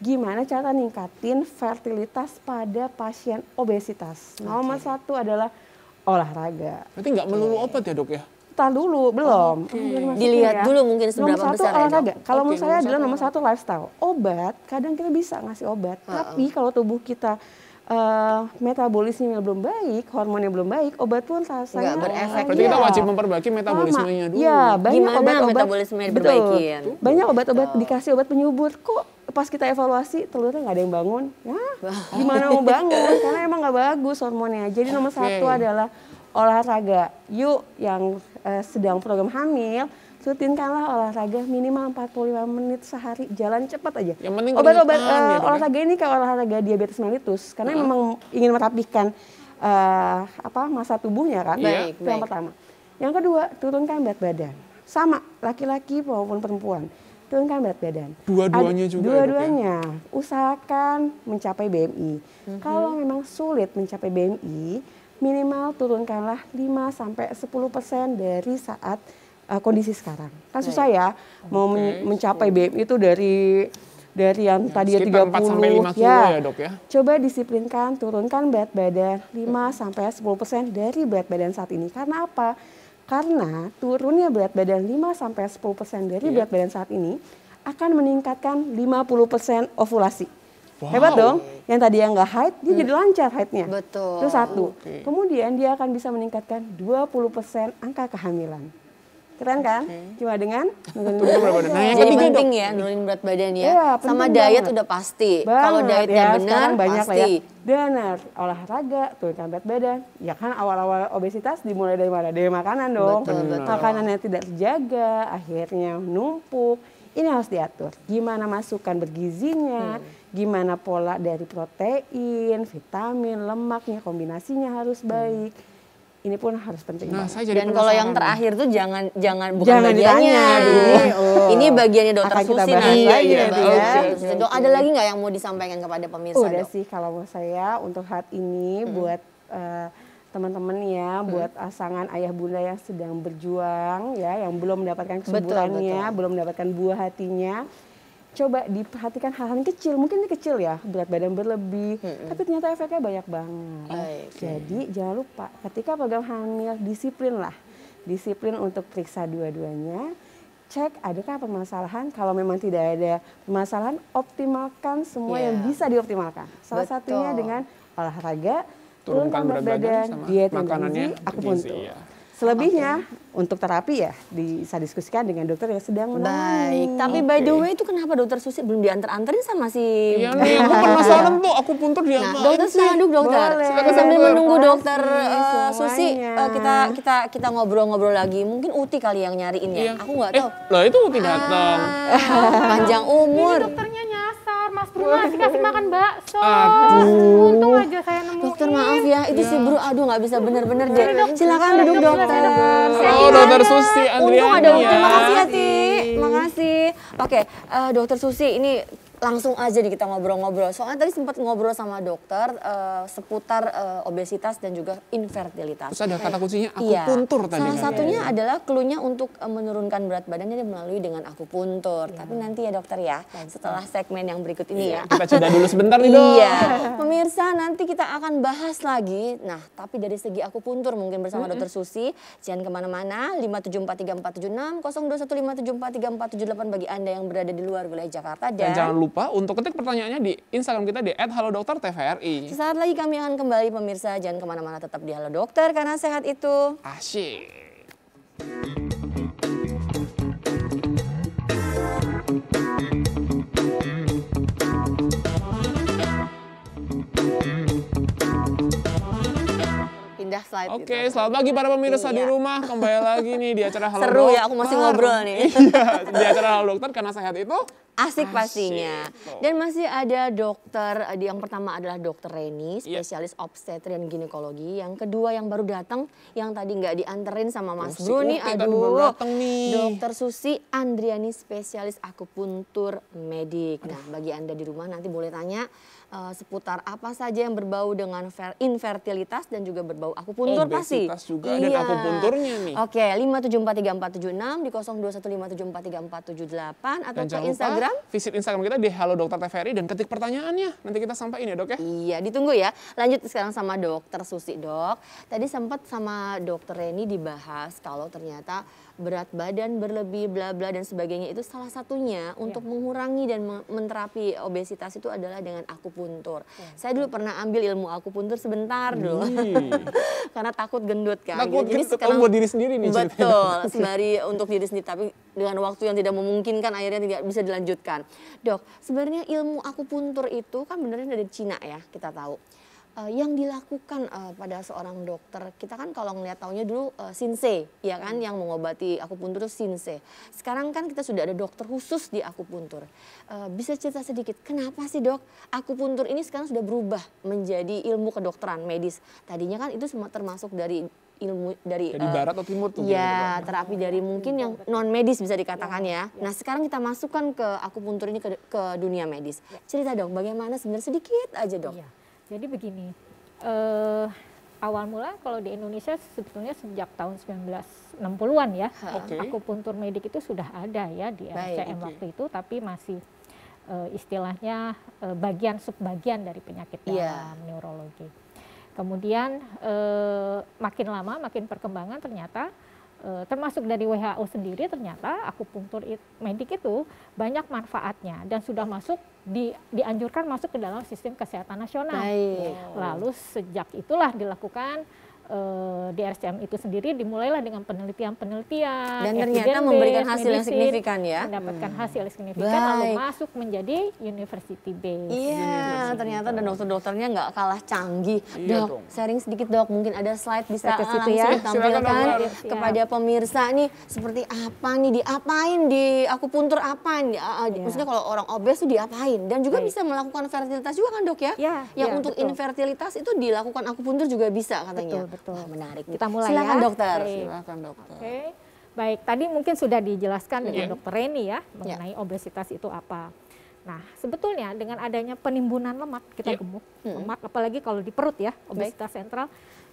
gimana cara ningkatin fertilitas pada pasien obesitas. Okay. Nomor satu adalah olahraga. Berarti nggak melulu okay. obat ya dok ya? Kita dulu belum. Okay. Dilihat ya. dulu mungkin seberapa nomor satu besar olahraga. Ya, dok? Ya? Kalau okay, menurut saya adalah nomor satu lifestyle. Obat kadang kita bisa ngasih obat, uh -uh. tapi kalau tubuh kita uh, eh, metabolismenya belum baik, hormonnya belum baik, obat pun rasanya nggak berefek. Berarti ya. kita wajib memperbaiki metabolismenya ya, dulu. Ya, banyak obat-obat metabolisme Betul. Banyak obat-obat dikasih obat penyubur kok pas kita evaluasi telurnya nggak ada yang bangun. Nah, gimana mau bangun? Karena emang nggak bagus hormonnya. Jadi nomor okay. satu adalah olahraga. Yuk yang uh, sedang program hamil rutinkanlah olahraga minimal 45 menit sehari jalan cepat aja obat-obat uh, ya, olahraga ini kayak olahraga diabetes mellitus karena uh -huh. memang ingin merapihkan uh, apa masa tubuhnya kan iya, baik, itu baik. yang pertama yang kedua turunkan berat badan sama laki-laki maupun perempuan turunkan berat badan dua-duanya juga ya, ya? dua-duanya usahakan mencapai BMI uh mhm. -huh. kalau memang sulit mencapai BMI minimal turunkanlah 5 sampai 10% dari saat uh, kondisi sekarang. Kan susah ya okay. mau men mencapai BMI itu dari dari yang ya, tadi 30 ya, ya, dok, ya. Coba disiplinkan, turunkan berat badan 5 sampai 10% dari berat badan saat ini. Karena apa? Karena turunnya berat badan 5 sampai 10% dari yeah. berat badan saat ini akan meningkatkan 50% ovulasi. Wow. Hebat dong. Yang tadi yang nggak haid, dia hmm. jadi lancar haidnya. Betul. Itu satu. Okay. Kemudian dia akan bisa meningkatkan 20% angka kehamilan. Keren kan? Okay. Cuma dengan nurunin berat badan. Nah, yang Jadi penting ya nurunin berat badan ya. ya Sama diet banget. udah pasti. Kalau dietnya ya, benar banyak ya. pasti. Ya. Benar, olahraga, turunkan berat badan. Ya kan awal-awal obesitas dimulai dari mana? Dari makanan dong. Betul, betul. Makanannya tidak terjaga, akhirnya numpuk. Ini harus diatur. Gimana masukan bergizinya, hmm. gimana pola dari protein, vitamin, lemaknya, kombinasinya harus hmm. baik. Hmm ini pun harus penting nah, banget. saya jadi dan kalau yang terakhir tuh jangan jangan bukan jangan bagiannya Oh. ini bagiannya dokter Susi iya, nanti ya, ya. Okay. Okay. ada lagi nggak yang mau disampaikan kepada pemirsa udah dok? sih kalau saya untuk saat ini hmm. buat uh, teman-teman ya hmm. buat pasangan ayah bunda yang sedang berjuang ya yang belum mendapatkan kesuburannya, belum mendapatkan buah hatinya coba diperhatikan hal-hal yang kecil mungkin ini kecil ya berat badan berlebih hmm. tapi ternyata efeknya banyak banget okay. Ah, iya, iya. jadi jangan lupa ketika pegang hamil disiplin lah disiplin untuk periksa dua-duanya cek adakah permasalahan kalau memang tidak ada permasalahan optimalkan semua yeah. yang iya. bisa dioptimalkan salah Betul. satunya dengan olahraga turunkan berat badan, badan diet makanannya gizi, aku pun ya. Selebihnya okay. untuk terapi ya bisa diskusikan dengan dokter yang sedang menangani. Baik. Tapi okay. by the way itu kenapa dokter Susi belum diantar-anterin sama si Iya nih, aku penasaran tuh, aku pun tuh diantar. Nah, dokter sih aduh dokter. Boleh. Sambil menunggu dokter uh, Susi uh, kita kita kita ngobrol-ngobrol lagi. Mungkin Uti kali yang nyariin ya. Iya. Aku nggak eh, tahu. Eh, lah itu Uti datang. Ah, panjang umur. Ini dokternya dia masih kasih makan bakso. Aduh. Untung aja saya nemuin. Dokter maaf ya, itu ya. si Bro aduh nggak bisa benar-benar deh. Silakan duduk dokter. dokter. Oh, dokter Susi Andriani. Untung ada ya. makasih ya, Ti. Makasih. Oke, okay, uh, dokter Susi ini langsung aja nih kita ngobrol-ngobrol. Soalnya tadi sempat ngobrol sama dokter uh, seputar uh, obesitas dan juga infertilitas. Terus ada kata kuncinya aku iya. puntur tadi. Salah satunya adalah klunya untuk eh, menurunkan berat badannya melalui dengan aku puntur. Iya. Tapi nanti ya dokter ya, setelah segmen yang berikut ini iya, ya. Kita coba dulu sebentar nih iya. dok. Iya. Pemirsa nanti kita akan bahas lagi. Nah tapi dari segi aku puntur mungkin bersama mm -hmm. dokter Susi. Jangan kemana-mana, 5743476 476, bagi Anda yang berada di luar wilayah Jakarta. Dan, dan jangan lupa lupa untuk ketik pertanyaannya di Instagram kita di @halodoktertvri. Sesaat lagi kami akan kembali pemirsa, jangan kemana-mana tetap di Halo Dokter karena sehat itu asyik. pindah slide. Oke, okay, gitu. selamat pagi para pemirsa iya. di rumah. Kembali lagi nih di acara Halo Seru Dokter. ya, aku masih ngobrol nih. iya, di acara Halo Dokter karena sehat itu asik, pastinya. Dan masih ada dokter, eh, yang pertama adalah dokter Reni, iya. spesialis yeah. obstetri dan ginekologi. Yang kedua yang baru datang, yang tadi nggak dianterin sama Mas Bro nih aduh. Dokter Susi Andriani, spesialis akupuntur medik. Nah, bagi Anda di rumah nanti boleh tanya uh, seputar apa saja yang berbau dengan infertilitas dan juga berbau akupuntur oh, Obesitas pasti. juga iya. dan akupunturnya nih. Oke, okay, 5743476 di 0215743478 atau dan ke Instagram. Lupa, visit Instagram kita di Halo Dokter TVRI dan ketik pertanyaannya. Nanti kita sampaikan ya, Dok ya. Iya, ditunggu ya. Lanjut sekarang sama Dokter Susi, Dok. Tadi sempat sama Dokter Reni dibahas kalau ternyata berat badan berlebih, bla bla dan sebagainya itu salah satunya iya. untuk mengurangi dan menterapi obesitas itu adalah dengan akupuntur. Yeah. Saya dulu pernah ambil ilmu akupuntur sebentar dulu. Karena takut gendut kan. Takut Jadi sekarang, buat diri sendiri nih Betul, ceritanya. sembari untuk diri sendiri tapi dengan waktu yang tidak memungkinkan akhirnya tidak bisa dilanjutkan. Dok, sebenarnya ilmu akupuntur itu kan benernya dari Cina ya, kita tahu uh, yang dilakukan uh, pada seorang dokter. Kita kan kalau ngeliat tahunya dulu uh, eh, sinse, ya kan hmm. yang mengobati akupuntur itu sinse. Sekarang kan kita sudah ada dokter khusus di akupuntur. Uh, bisa cerita sedikit kenapa sih dok akupuntur ini sekarang sudah berubah menjadi ilmu kedokteran medis. Tadinya kan itu semua termasuk dari ilmu dari, dari uh, barat atau timur tuh ya terapi dari mungkin yang non medis bisa dikatakan iya, ya, ya. nah sekarang kita masukkan ke akupuntur ini ke, ke dunia medis ya. cerita dong bagaimana sebenarnya sedikit aja dok ya jadi begini, uh, awal mula kalau di Indonesia sebetulnya sejak tahun 1960-an ya, okay. akupuntur medik itu sudah ada ya di RCM okay. waktu itu, tapi masih uh, istilahnya uh, bagian subbagian dari penyakit iya. dalam neurologi. Kemudian uh, makin lama makin perkembangan ternyata Eh, termasuk dari WHO sendiri ternyata akupunktur medik itu banyak manfaatnya dan sudah masuk di, dianjurkan masuk ke dalam sistem kesehatan nasional. Baik. Lalu sejak itulah dilakukan Eh, di RSCM itu sendiri dimulailah dengan penelitian-penelitian dan ternyata memberikan hasil medicine, yang signifikan ya mendapatkan hmm. hasil yang signifikan Baik. lalu masuk menjadi university base iya yeah, ternyata dan dokter-dokternya nggak kalah canggih iya dok dong. sharing sedikit dok mungkin ada slide bisa ke situ ah, ya tampilkan iya. kepada pemirsa nih seperti apa nih diapain di aku puntur nih yeah. Ah, iya. maksudnya kalau orang obes itu diapain dan juga Baik. bisa melakukan fertilitas juga kan dok ya Ya yang ya, untuk betul. infertilitas itu dilakukan aku puntur juga bisa katanya betul, betul. Wah, menarik. Kita mulai Silakan ya. dokter. Silakan dokter. Oke. Baik, tadi mungkin sudah dijelaskan yeah. dengan iya. dokter Reni ya mengenai yeah. obesitas itu apa. Nah, sebetulnya dengan adanya penimbunan lemak, kita yeah. gemuk, hmm. lemak apalagi kalau di perut ya, obesitas Baik. sentral,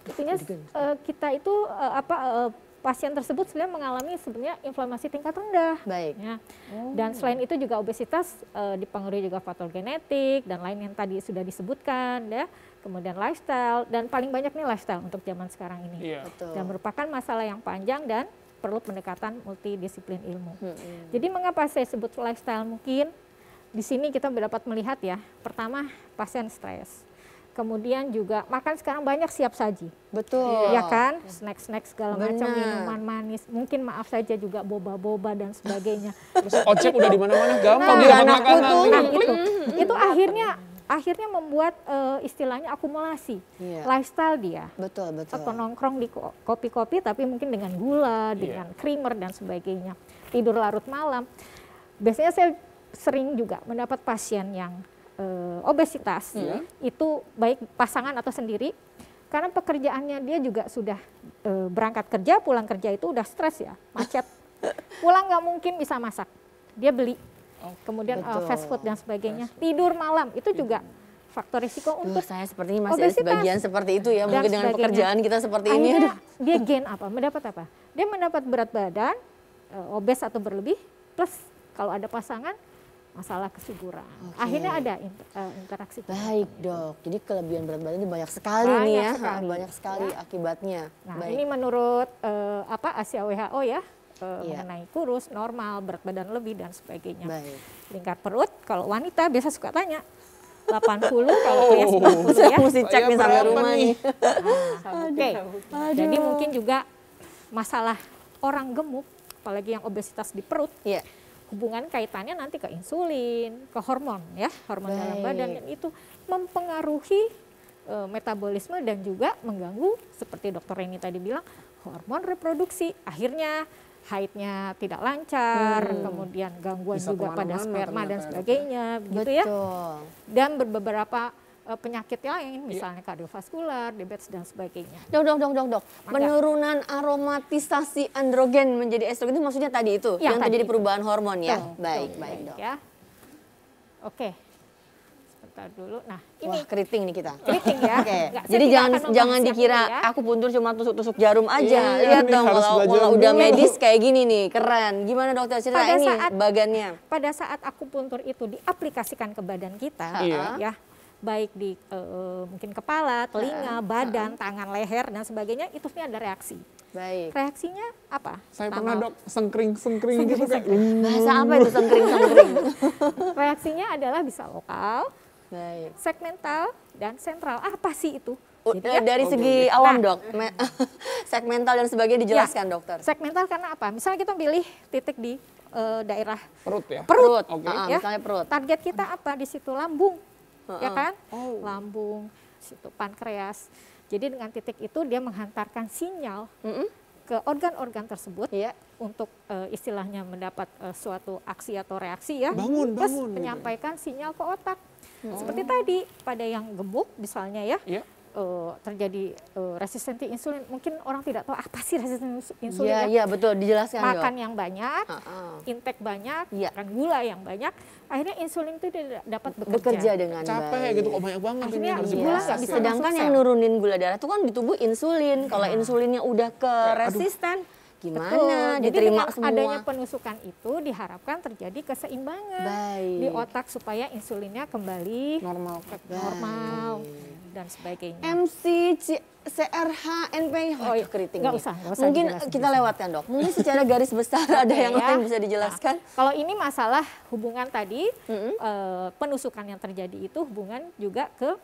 artinya uh, eh, kita itu uh, apa uh, pasien tersebut sebenarnya mengalami sebenarnya inflamasi tingkat rendah. Baik. Ya. Oh. Dan selain itu juga obesitas uh, dipengaruhi juga faktor genetik dan lain yang tadi sudah disebutkan ya kemudian lifestyle dan paling banyak nih lifestyle untuk zaman sekarang ini. Yeah. Iya. Dan merupakan masalah yang panjang dan perlu pendekatan multidisiplin ilmu. Hmm, hmm. Jadi mengapa saya sebut lifestyle mungkin di sini kita dapat melihat ya, pertama pasien stres. Kemudian juga makan sekarang banyak siap saji. Betul. Ya kan? Snack-snack segala macam, minuman manis. Mungkin maaf saja juga boba-boba dan sebagainya. Terus ojek udah di mana-mana gampang nah, nah, makanan. nah, hmm. itu. itu akhirnya akhirnya membuat uh, istilahnya akumulasi yeah. lifestyle dia. Betul, betul. Atau nongkrong di kopi-kopi tapi mungkin dengan gula, yeah. dengan creamer dan sebagainya. Tidur larut malam. Biasanya saya sering juga mendapat pasien yang uh, obesitas yeah. itu baik pasangan atau sendiri karena pekerjaannya dia juga sudah e, berangkat kerja pulang kerja itu udah stres ya macet pulang nggak mungkin bisa masak dia beli kemudian uh, fast food dan sebagainya. Food. Tidur malam itu juga faktor risiko Duh, untuk saya ini masih ya, obesitas. ada sebagian seperti itu ya, mungkin dengan sebagainya. pekerjaan kita seperti Akhirnya, ini. Ya. Aduh. Dia gain apa? Mendapat apa? Dia mendapat berat badan, uh, obes atau berlebih, plus kalau ada pasangan masalah kesuburan. Okay. Akhirnya ada eh, interaksi. Baik dok, jadi kelebihan berat badan ini banyak sekali banyak nih ya, sekali. banyak sekali ya. akibatnya. Nah Baik. ini menurut uh, apa Asia WHO ya, e, yeah. Iya. mengenai kurus, normal, berat badan lebih dan sebagainya. Baik. Lingkar perut kalau wanita biasa suka tanya 80 kalau pria 90 ya. Mesti cek di sana rumah nih. Oke. Jadi mungkin juga masalah orang gemuk apalagi yang obesitas di perut. Yeah. Hubungan kaitannya nanti ke insulin, ke hormon ya, hormon Baik. dalam badan dan itu mempengaruhi e, metabolisme dan juga mengganggu seperti dokter Reni tadi bilang hormon reproduksi akhirnya haidnya tidak lancar, hmm. kemudian gangguan Bisa juga pada sperma dan sebagainya, gitu ya. Dan beberapa uh, penyakit lain, iya. misalnya yeah. kardiovaskular, diabetes dan sebagainya. Dok, dok, dok, dok, dok. Penurunan aromatisasi androgen menjadi estrogen itu maksudnya tadi itu ya, yang tadi terjadi perubahan hormon ya. Tuh, baik, baik, baik, dok. Ya. Oke. Okay. Bentar dulu. Nah, ini Wah, keriting nih kita. Keriting ya. Oke. Okay. Jadi jangan jangan dikira ya. aku puntur cuma tusuk-tusuk jarum iya, aja. Iya, Lihat dong kalau kalau udah medis kayak gini nih, keren. Gimana dokter cerita pada ini saat, bagannya? Pada saat aku puntur itu diaplikasikan ke badan kita, iya. ya, ya. baik di uh, mungkin kepala, telinga, uh, badan, uh, tangan, leher dan sebagainya itu punya ada reaksi. Baik. Reaksinya apa? Saya Tama. pernah dok sengkring sengkring gitu kayak hmm. bahasa apa itu sengkring sengkring. Reaksinya adalah bisa lokal, Baik. Segmental dan sentral. Apa sih itu? Jadi, oh, gitu ya, eh, dari segi awam nah, dok, segmental dan sebagainya ya, dijelaskan ya, dokter. Segmental karena apa? Misalnya kita pilih titik di uh, daerah perut ya. Perut, perut. Okay. Ah, ah, ya. misalnya perut. Target kita apa di situ? Lambung, uh, uh. ya kan? Oh. Lambung, situ pankreas. Jadi dengan titik itu dia menghantarkan sinyal mm -hmm. ke organ-organ tersebut yeah. untuk uh, istilahnya mendapat uh, suatu aksi atau reaksi ya. Bangun, Terus bangun. Menyampaikan sinyal ke otak Hmm. Seperti oh. tadi pada yang gemuk misalnya ya. Yeah. Iya. Uh, terjadi uh, resistensi insulin mungkin orang tidak tahu apa sih resistensi insulin Iya ya. ya betul dijelaskan makan yuk. yang banyak uh -uh. intake banyak ya. makan gula yang banyak akhirnya insulin itu tidak dapat bekerja, bekerja dengan capek baik. gitu kok banyak banget akhirnya ini gula gak bisa sedangkan yang nurunin gula darah itu kan di tubuh insulin kalau nah. insulinnya udah ke eh, resisten gimana Betul. diterima Jadi semua. adanya penusukan itu diharapkan terjadi keseimbangan Baik. di otak supaya insulinnya kembali normal normal dan sebagainya. MC C CRH NP, oh, oh, iya. keriting. Gak usah, gak usah Mungkin kita lewatkan, Dok. Mungkin secara garis besar ada yang ya. lain bisa dijelaskan. Nah, kalau ini masalah hubungan tadi mm -hmm. e, penusukan yang terjadi itu hubungan juga ke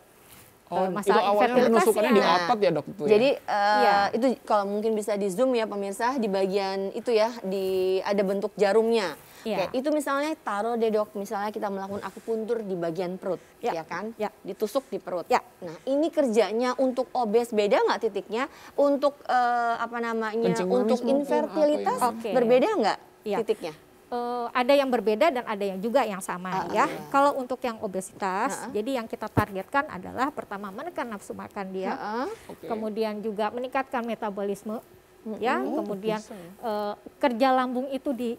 Oh, eh, masalah itu awalnya penusukannya di ya. otot ya dok? Ya? Jadi ya? Uh, ya. itu kalau mungkin bisa di zoom ya pemirsa di bagian itu ya di ada bentuk jarumnya. Ya. Oke, itu misalnya taruh deh dok, misalnya kita melakukan akupuntur di bagian perut, ya, ya kan? Ya. Ditusuk di perut. Ya. Nah ini kerjanya untuk obes beda nggak titiknya? Untuk uh, apa namanya? Kencing untuk ya? infertilitas ya? berbeda nggak ya. titiknya? Eh, ada yang berbeda dan ada yang juga yang sama uh, ya. Uh, iya. Kalau untuk yang obesitas, uh, jadi yang kita targetkan adalah pertama menekan nafsu makan dia, uh, Okay. kemudian juga meningkatkan metabolisme, uh, ya, oh, kemudian uh, kerja lambung itu di,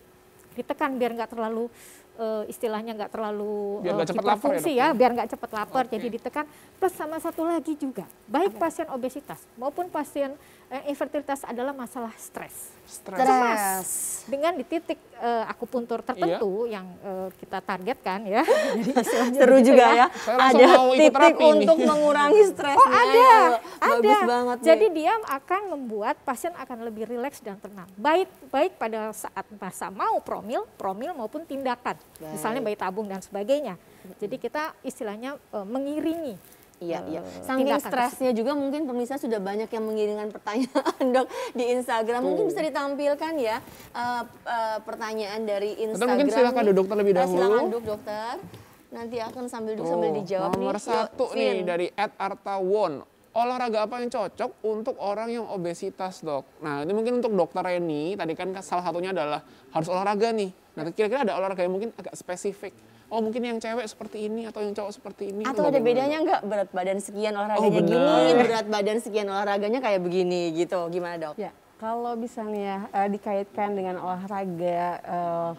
ditekan biar nggak terlalu uh, istilahnya nggak terlalu biar uh, ya, ya, biar nggak cepat lapar, okay. jadi ditekan. Plus sama satu lagi juga, baik okay. pasien obesitas maupun pasien Eh, infertilitas adalah masalah stres. Stres. Dengan di titik uh, eh, aku tertentu iya. yang uh, kita targetkan ya. Jadi seru gitu juga ya. ya. Ada titik untuk mengurangi stres. Oh ada, ada. Bagus banget. Jadi nih. dia akan membuat pasien akan lebih rileks dan tenang. Baik baik pada saat masa mau promil, promil maupun tindakan. Baik. Misalnya bayi tabung dan sebagainya. Jadi kita istilahnya uh, mengiringi Iya, iya. Eh, Saking stresnya juga mungkin pemirsa sudah banyak yang mengirimkan pertanyaan dok di Instagram. Mungkin bisa ditampilkan ya uh, uh, pertanyaan dari Instagram. Atau mungkin silakan dok dokter lebih dahulu. Silakan dok dokter. Nanti akan sambil duduk oh, sambil dijawab nomor nih. Nomor satu Yo, nih dari Ed Arta Won. Olahraga apa yang cocok untuk orang yang obesitas dok? Nah ini mungkin untuk dokter Reni. Tadi kan salah satunya adalah harus olahraga nih. Nah kira-kira ada olahraga yang mungkin agak spesifik oh mungkin yang cewek seperti ini atau yang cowok seperti ini. Atau ada bedanya nggak berat badan sekian oh, olahraganya oh, gini, berat badan sekian olahraganya kayak begini gitu, gimana dok? Ya, kalau misalnya uh, dikaitkan dengan olahraga uh,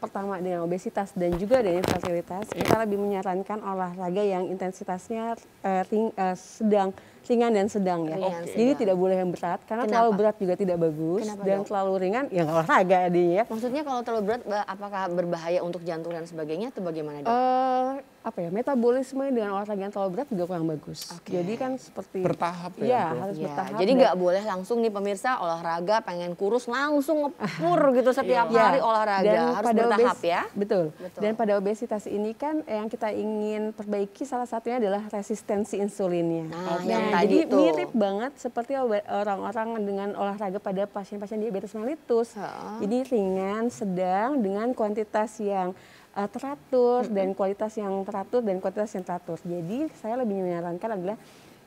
pertama dengan obesitas dan juga dengan fasilitas iya. kita lebih menyarankan olahraga yang intensitasnya uh, ring, uh, sedang ringan dan sedang ya. Ringan, okay. Jadi sedang. tidak boleh yang berat karena Kenapa? terlalu berat juga tidak bagus Kenapa, dan dok? terlalu ringan ya olahraga adanya. Ya. Maksudnya kalau terlalu berat apakah berbahaya untuk jantung dan sebagainya atau bagaimana dok? Uh, eh, apa ya metabolisme dengan olahraga yang terlalu berat juga kurang bagus. Okay. Jadi kan seperti bertahap ya. ya harus ya, bertahap. Jadi nggak boleh langsung nih pemirsa olahraga pengen kurus langsung ngepur gitu setiap yeah. hari olahraga dan harus pada bertahap obes, ya. Betul. betul. Dan pada obesitas ini kan yang kita ingin perbaiki salah satunya adalah resistensi insulinnya. Nah, nah yang tadi nah, jadi itu. mirip banget seperti orang-orang dengan olahraga pada pasien-pasien diabetes mellitus. Jadi ringan, sedang dengan kuantitas yang uh, teratur uh -huh. dan kualitas yang teratur dan kualitas yang teratur. Jadi saya lebih menyarankan adalah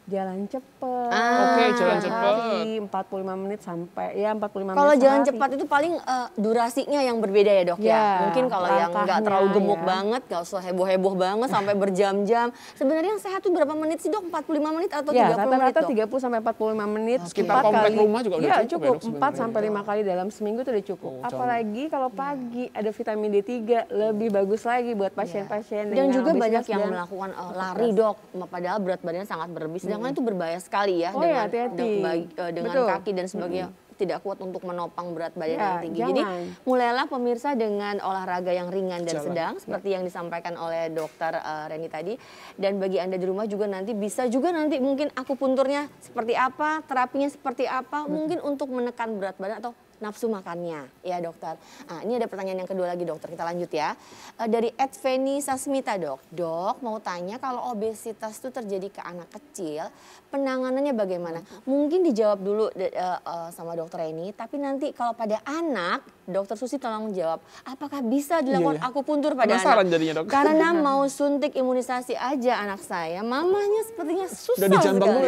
jalan cepet. Ah, Oke, okay, jalan cepat. Hari 45 menit sampai ya 45 menit. Kalau jalan cepat itu paling uh, durasinya yang berbeda ya, Dok ya. ya? Mungkin kalau yang enggak terlalu gemuk ya. banget, enggak usah heboh-heboh banget sampai berjam-jam. Sebenarnya yang sehat itu berapa menit sih, Dok? 45 menit atau ya, 30 rata -rata menit? Ya, 30 sampai 45 menit. Okay. Sekitar komplek kali, rumah juga udah iya, ya, cukup. Ya, 4 sampai 5 kali dalam seminggu itu udah cukup. Oh, Apalagi kalau pagi ada vitamin D3 lebih bagus lagi buat iya. pasien-pasien. yang Dan juga banyak yang melakukan eh, lari, Dok. Padahal berat badannya sangat berbisnis sedangkan itu berbahaya sekali ya oh, iya, dengan ya, hati -hati. dengan, eh, dengan kaki dan sebagainya. Hmm tidak kuat untuk menopang berat badan ya, yang tinggi. Jangan. Jadi mulailah pemirsa dengan olahraga yang ringan dan Jalan. sedang ya. seperti yang disampaikan oleh dokter uh, Reni tadi. Dan bagi Anda di rumah juga nanti bisa juga nanti mungkin aku punturnya seperti apa, terapinya seperti apa, hmm. mungkin untuk menekan berat badan atau nafsu makannya ya dokter. Nah, ini ada pertanyaan yang kedua lagi dokter, kita lanjut ya. Eh, dari Edveni Sasmita dok, dok mau tanya kalau obesitas itu terjadi ke anak kecil, penanganannya bagaimana? Mungkin dijawab dulu eh, eh, sama dokter ini, tapi nanti kalau pada anak, dokter Susi tolong jawab, apakah bisa iya, dilakukan iya, iya. akupuntur pada Penasaran anak? Jadinya, dok. Karena mau suntik imunisasi aja anak saya, mamanya sepertinya susah Udah dijambang dulu,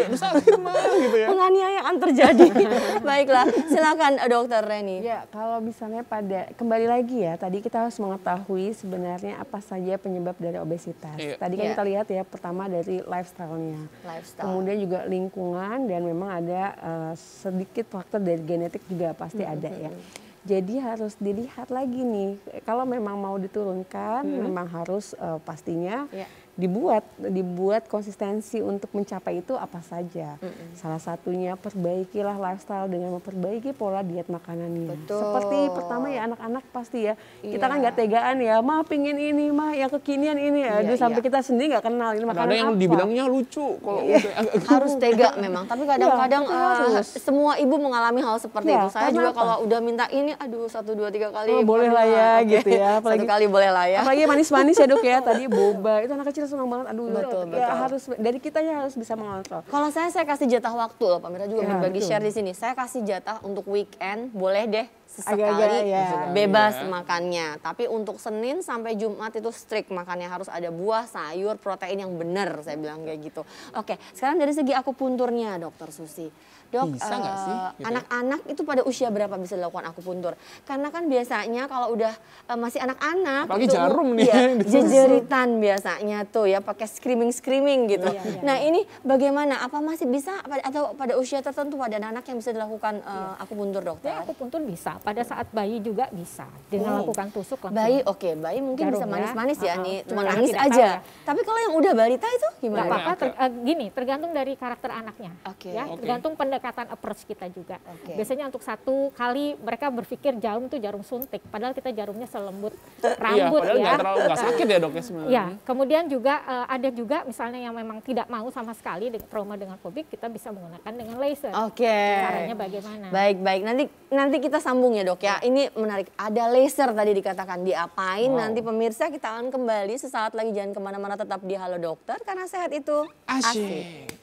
gitu ya. Penganiayaan terjadi. Baiklah, silakan dokter sebenarnya nih? Ya, kalau misalnya pada kembali lagi ya, tadi kita harus mengetahui sebenarnya apa saja penyebab dari obesitas. Iya. Tadi kan yeah. kita lihat ya pertama dari lifestyle-nya. Lifestyle. Kemudian juga lingkungan dan memang ada uh, sedikit faktor dari genetik juga pasti mm -hmm. ada hmm, ya. Hmm. Jadi harus dilihat lagi nih, kalau memang mau diturunkan, hmm. memang harus uh, pastinya yeah dibuat dibuat konsistensi untuk mencapai itu apa saja. Mm -hmm. Salah satunya perbaikilah lifestyle dengan memperbaiki pola diet makanannya. Betul. Seperti pertama ya anak-anak pasti ya iya. kita kan iya. nggak tegaan ya, mah pingin ini, mah yang kekinian ini, ya aduh iya. sampai kita sendiri nggak kenal ini makanan Ada yang apa. dibilangnya lucu kalau iya. udah gitu ya. harus tega memang. Tapi iya, kadang-kadang ya, uh, semua ibu mengalami hal seperti ya, itu. Saya juga apa? kalau udah minta ini, aduh satu dua tiga kali. Oh, boleh lah ya, gitu ya. Apalagi, satu kali boleh lah ya. Apalagi manis-manis ya dok ya. Tadi boba itu anak kecil senang banget aduh betul, ya, betul. ya harus dari kita ya harus bisa mengontrol kalau saya saya kasih jatah waktu loh Pak juga ya, berbagi share di sini saya kasih jatah untuk weekend boleh deh sesekali Agak -agak, ya. Iya. bebas ya. makannya tapi untuk Senin sampai Jumat itu strict makannya harus ada buah sayur protein yang benar saya bilang kayak gitu oke sekarang dari segi aku punturnya dokter Susi Dok, bisa sih? Anak-anak eh, gitu ya? itu pada usia berapa bisa dilakukan akupuntur? Karena kan biasanya kalau udah uh, masih anak-anak, apalagi itu, jarum nih, ya, jejeritan biasanya tuh ya pakai screaming screaming gitu. Iya, iya. Nah iya. ini bagaimana? Apa masih bisa atau pada usia tertentu pada anak-anak yang bisa dilakukan uh, iya. akupuntur dokter? Ya, akupuntur bisa. Pada saat bayi juga bisa dengan oh. tusuk. Langsung. Bayi, oke, okay. bayi mungkin jarum, bisa ya. manis-manis ya, ya uh, nih, cuma nangis aja. Ya. Tapi kalau yang udah balita itu gimana? Gak apa-apa. Ter, uh, gini, tergantung dari karakter anaknya. Oke. Okay. Ya, okay. tergantung pendek pendekatan approach kita juga. Okay. Biasanya untuk satu kali mereka berpikir jarum itu jarum suntik, padahal kita jarumnya selembut iya, rambut iya, padahal ya. Padahal terlalu gak sakit ya dok ya sebenarnya. Ya, kemudian juga uh, ada juga misalnya yang memang tidak mau sama sekali dengan trauma dengan fobik, kita bisa menggunakan dengan laser. Oke. Okay. Caranya bagaimana? Baik baik. Nanti nanti kita sambung ya dok ya. Ini menarik. Ada laser tadi dikatakan diapain? Wow. Nanti pemirsa kita akan kembali sesaat lagi jangan kemana-mana tetap di Halo Dokter karena sehat itu asyik. asik.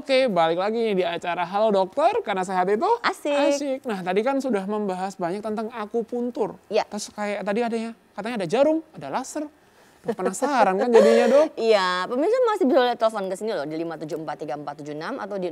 Oke, balik lagi di acara Halo Dokter karena sehat itu asik. asik. Nah, tadi kan sudah membahas banyak tentang akupuntur. Ya. Terus kayak tadi ada ya, katanya ada jarum, ada laser, Penasaran kan jadinya dok? Iya, pemirsa masih bisa lihat telepon ke sini loh di 5743476 atau di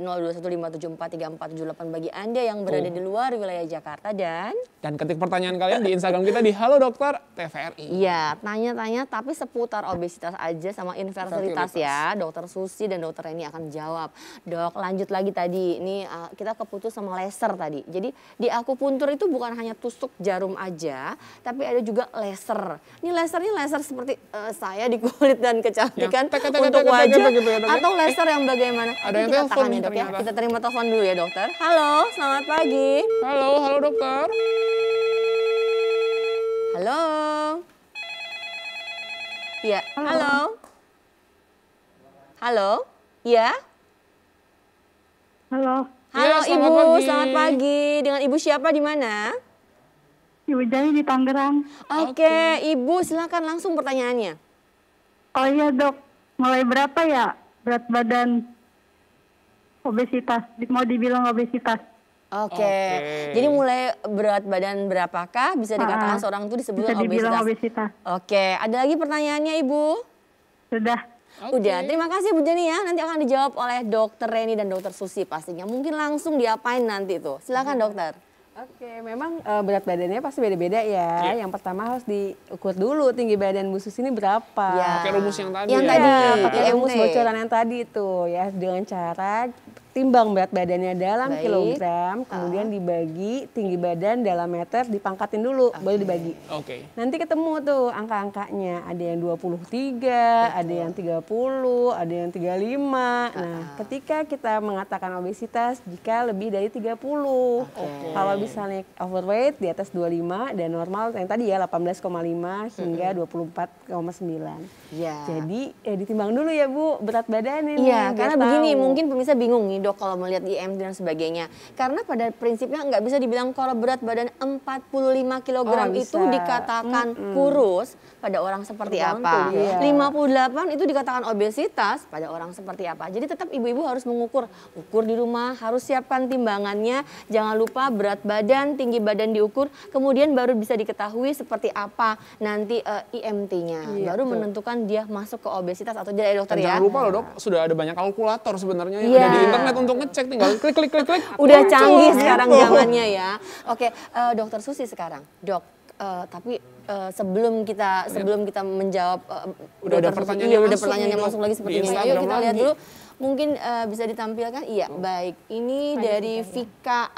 0215743478 bagi Anda yang berada oh. di luar wilayah Jakarta dan dan ketik pertanyaan kalian di Instagram kita di Halo Dokter TVRI. Iya, tanya-tanya tapi seputar obesitas aja sama infertilitas ya. Dokter Susi dan dokter ini akan jawab. Dok, lanjut lagi tadi. Ini uh, kita keputus sama laser tadi. Jadi di akupuntur itu bukan hanya tusuk jarum aja, tapi ada juga laser. Ini laser ini laser seperti uh, Eh, saya di kulit dan kecantikan ya. untuk wajah atau laser yang bagaimana? Ada yang kita tahan ya. ya. Kita terima telepon dulu ya dokter. Halo, selamat pagi. Halo, halo dokter. Halo. Ya, halo. Halo. Ya. Halo. Ya, halo, ya, selamat Ibu, pagi. selamat pagi. Dengan Ibu siapa di mana? Ibu Jani di Tangerang. Oke, okay. Ibu silakan langsung pertanyaannya. Oh iya dok, mulai berapa ya berat badan obesitas? Mau dibilang obesitas? Oke, okay. okay. jadi mulai berat badan berapakah bisa ah, dikatakan ah, seorang itu disebut bisa obesitas? obesitas. Oke, okay. ada lagi pertanyaannya Ibu? Sudah. Okay. Udah, terima kasih Bu Jani ya. Nanti akan dijawab oleh dokter Reni dan dokter Susi pastinya. Mungkin langsung diapain nanti tuh. Silakan dokter. Oke, memang uh, berat badannya pasti beda-beda ya. Yeah. Yang pertama harus diukur dulu tinggi badan Bu Susi ini berapa. Ya. Pakai rumus yang tadi yang ya. Tadi, ya, pakai rumus e. bocoran yang tadi itu ya dengan cara timbang berat badannya dalam Baik. kilogram, kemudian uh. dibagi tinggi badan dalam meter, dipangkatin dulu, okay. baru dibagi. Oke. Okay. Nanti ketemu tuh angka-angkanya, ada yang 23, Betul. ada yang 30, ada yang 35. Uh lima. Ah, nah, ah. ketika kita mengatakan obesitas jika lebih dari 30. Okay. Kalau misalnya overweight di atas 25 dan normal yang tadi ya 18,5 hingga uh empat 24,9. Yeah. Jadi ya ditimbang dulu ya Bu berat badannya. Iya, karena karena begini mungkin pemirsa bingung nih nih dok kalau melihat IM dan sebagainya? Karena pada prinsipnya nggak bisa dibilang kalau berat badan 45 kg oh, itu dikatakan mm -hmm. kurus, pada orang seperti apa. Iya. 58 iya. itu dikatakan obesitas pada orang seperti apa. Jadi tetap ibu-ibu harus mengukur, ukur di rumah, harus siapkan timbangannya, jangan lupa berat badan, tinggi badan diukur, kemudian baru bisa diketahui seperti apa nanti uh, eh, IMT-nya. Iya, baru menentukan dia masuk ke obesitas atau tidak dokter Dan ya. Jangan lupa loh dok, sudah ada banyak kalkulator sebenarnya yang yeah. ada di internet untuk ngecek tinggal klik klik klik klik. Udah canggih gitu. sekarang zamannya ya. Oke, uh, dokter Susi sekarang. Dok, uh, tapi Eh, sebelum kita Lihat. sebelum kita menjawab uh, udah ada pertanyaan, iya, udah pertanyaan yang gitu. masuk lagi seperti ini. Ayo kita lihat dulu mungkin uh, bisa ditampilkan. Iya, oh. baik. Ini dari Vika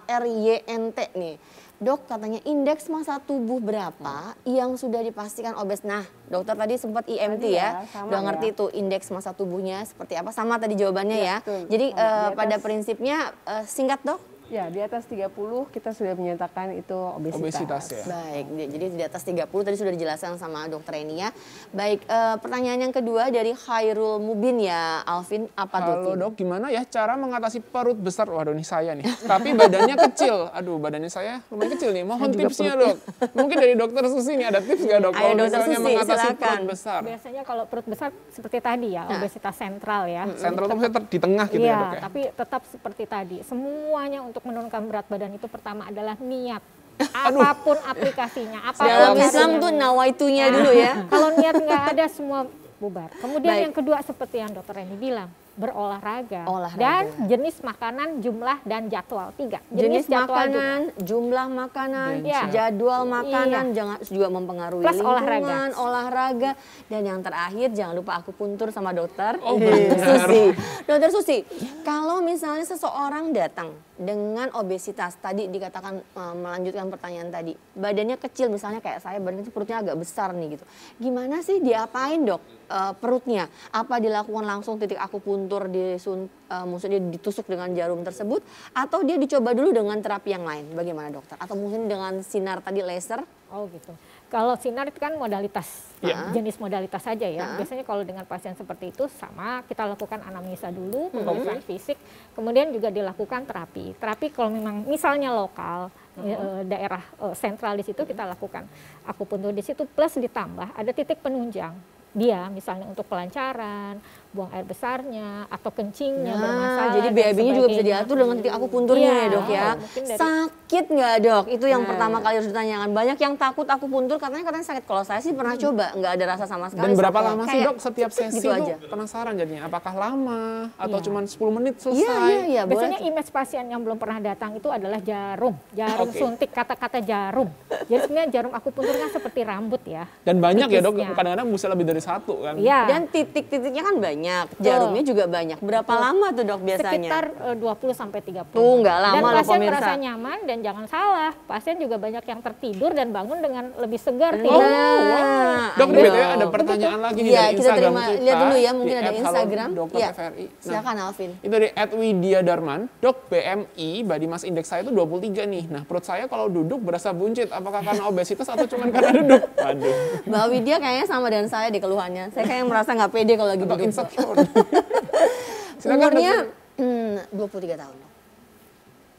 ARYNT nih. Dok, katanya indeks masa tubuh berapa hmm. yang sudah dipastikan obes? Nah, dokter tadi sempat IMT tadi ya, ya udah ngerti ya. tuh indeks masa tubuhnya seperti apa? Sama tadi jawabannya iya, ya. ya. Jadi uh, pada prinsipnya uh, singkat dok, Ya, di atas 30 kita sudah menyatakan itu obesitas. Obesitas ya. Baik, jadi di atas 30 tadi sudah dijelaskan sama dokter ya. Baik, e, pertanyaan yang kedua dari Khairul Mubin ya, Alvin, apa tuh? Halo dok, gimana ya cara mengatasi perut besar? Waduh ini saya nih, tapi badannya kecil. Aduh, badannya saya lumayan kecil nih. Mohon tipsnya dok. Mungkin dari dokter Susi nih, ada tips nggak dok? Ayo, kalau dokter Susi, mengatasi silakan. perut besar. Biasanya kalau perut besar seperti tadi ya, nah. obesitas nah. sentral ya. Hmm, sentral itu di tengah gitu ya, ya dok ya? tapi tetap seperti tadi. Semuanya untuk untuk menurunkan berat badan itu pertama adalah niat. Apapun Aduh. aplikasinya, apapun dalam Islam tuh nawaitunya nah, dulu ya. Kalau niat nggak ada semua bubar. Kemudian Baik. yang kedua seperti yang dokter ini bilang, berolahraga Olahraga. dan jenis makanan, jumlah dan jadwal tiga. Jenis, jenis jadwal makanan, juga. jumlah makanan, ya. jadwal makanan iya. jangan juga mempengaruhi Plus lingkungan, olahraga. olahraga dan yang terakhir jangan lupa aku kuntur sama dokter oh, dokter iya. Susi. Dokter Susi, kalau misalnya seseorang datang dengan obesitas tadi dikatakan e, melanjutkan pertanyaan tadi, badannya kecil misalnya kayak saya badannya perutnya agak besar nih gitu. Gimana sih diapain, Dok? uh, perutnya. Apa dilakukan langsung titik akupuntur di uh, maksudnya ditusuk dengan jarum tersebut atau dia dicoba dulu dengan terapi yang lain? Bagaimana dokter? Atau mungkin dengan sinar tadi laser? Oh gitu. Kalau sinar itu kan modalitas, yeah. jenis modalitas saja ya. ya. Biasanya kalau dengan pasien seperti itu sama kita lakukan anamnesa dulu, mhm. pemeriksaan mm-hmm. fisik, kemudian juga dilakukan terapi. Terapi kalau memang misalnya lokal mm-hmm. daerah sentral di situ mm-hmm. kita lakukan akupuntur di situ plus ditambah ada titik penunjang dia misalnya untuk pelancaran buang air besarnya atau kencingnya nah, bermasalah. Jadi BAB-nya juga bisa diatur dengan titik aku punturnya ya, ya dok ya. Dari... Sakit nggak dok? Itu yang nah. pertama kali harus ditanyakan. Banyak yang takut aku puntur katanya katanya sakit. Kalau saya sih pernah hmm. coba nggak ada rasa sama sekali. Dan berapa ya. lama sih dok setiap sesi gitu aja. Penasaran jadinya apakah lama atau ya. cuma 10 menit iya, selesai? Iya iya iya. Biasanya boleh. image pasien yang belum pernah datang itu adalah jarum, jarum okay. suntik kata-kata jarum. Jadi sebenarnya jarum aku puntur kan seperti rambut ya. Dan banyak Tipisnya. ya dok. Kadang-kadang bisa lebih dari satu kan. Iya. Dan titik-titiknya kan banyak banyak, jarumnya juga banyak. Berapa Betul. lama tuh dok biasanya? Sekitar eh, uh, 20 sampai 30. Tuh nggak lama loh pemirsa. Dan pasien merasa nyaman dan jangan salah, pasien juga banyak yang tertidur dan bangun dengan lebih segar. Oh, Dok, Ayo. ada pertanyaan Betul. lagi nih ya, dari kita Instagram terima, kita. Lihat dulu ya, mungkin ada Instagram. Dokter ya. FRI. Nah, Silakan Alvin. Itu dari Edwidia Darman, dok BMI, body mass index saya itu 23 nih. Nah, perut saya kalau duduk berasa buncit. Apakah karena obesitas atau cuma karena duduk? Aduh. Mbak Widya kayaknya sama dengan saya di keluhannya. Saya kayak merasa nggak pede kalau lagi Atau duduk. Kion. Umurnya hmm, puluh tiga tahun.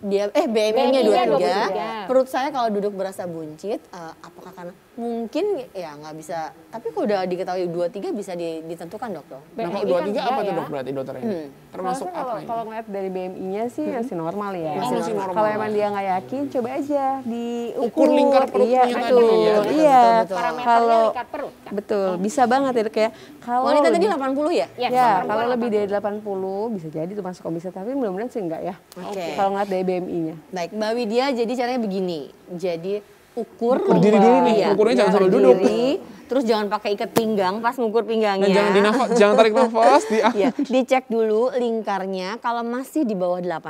Dia eh BMI-nya BMI 23. Perut saya kalau duduk berasa buncit, uh, apakah karena mungkin ya nggak bisa tapi kalau udah diketahui dua tiga bisa ditentukan dok dong nah kalau dua kan tiga apa ya. tuh dok berarti dokter ini hmm. termasuk kalau, apa kalau, kalau ngeliat dari BMI-nya sih hmm. masih normal ya oh, masih normal. kalau emang dia nggak yakin coba aja diukur Ukur lingkar perutnya iya, iya betul, betul, iya betul, betul, kalau lingkar perut kan? betul oh. bisa banget ya kayak kalau wanita tadi 80 ya iya, ya, ya kalau lebih dari delapan puluh bisa jadi tuh masuk komisi tapi mudah-mudahan sih enggak ya okay. kalau ngeliat dari BMI-nya baik mbak Widya jadi caranya begini jadi ukur berdiri dulu nih iya, ukurnya jangan sambil duduk terus jangan pakai ikat pinggang pas ngukur pinggangnya nah, jangan nafas jangan tarik nafas di ya, dicek dulu lingkarnya kalau masih di bawah 80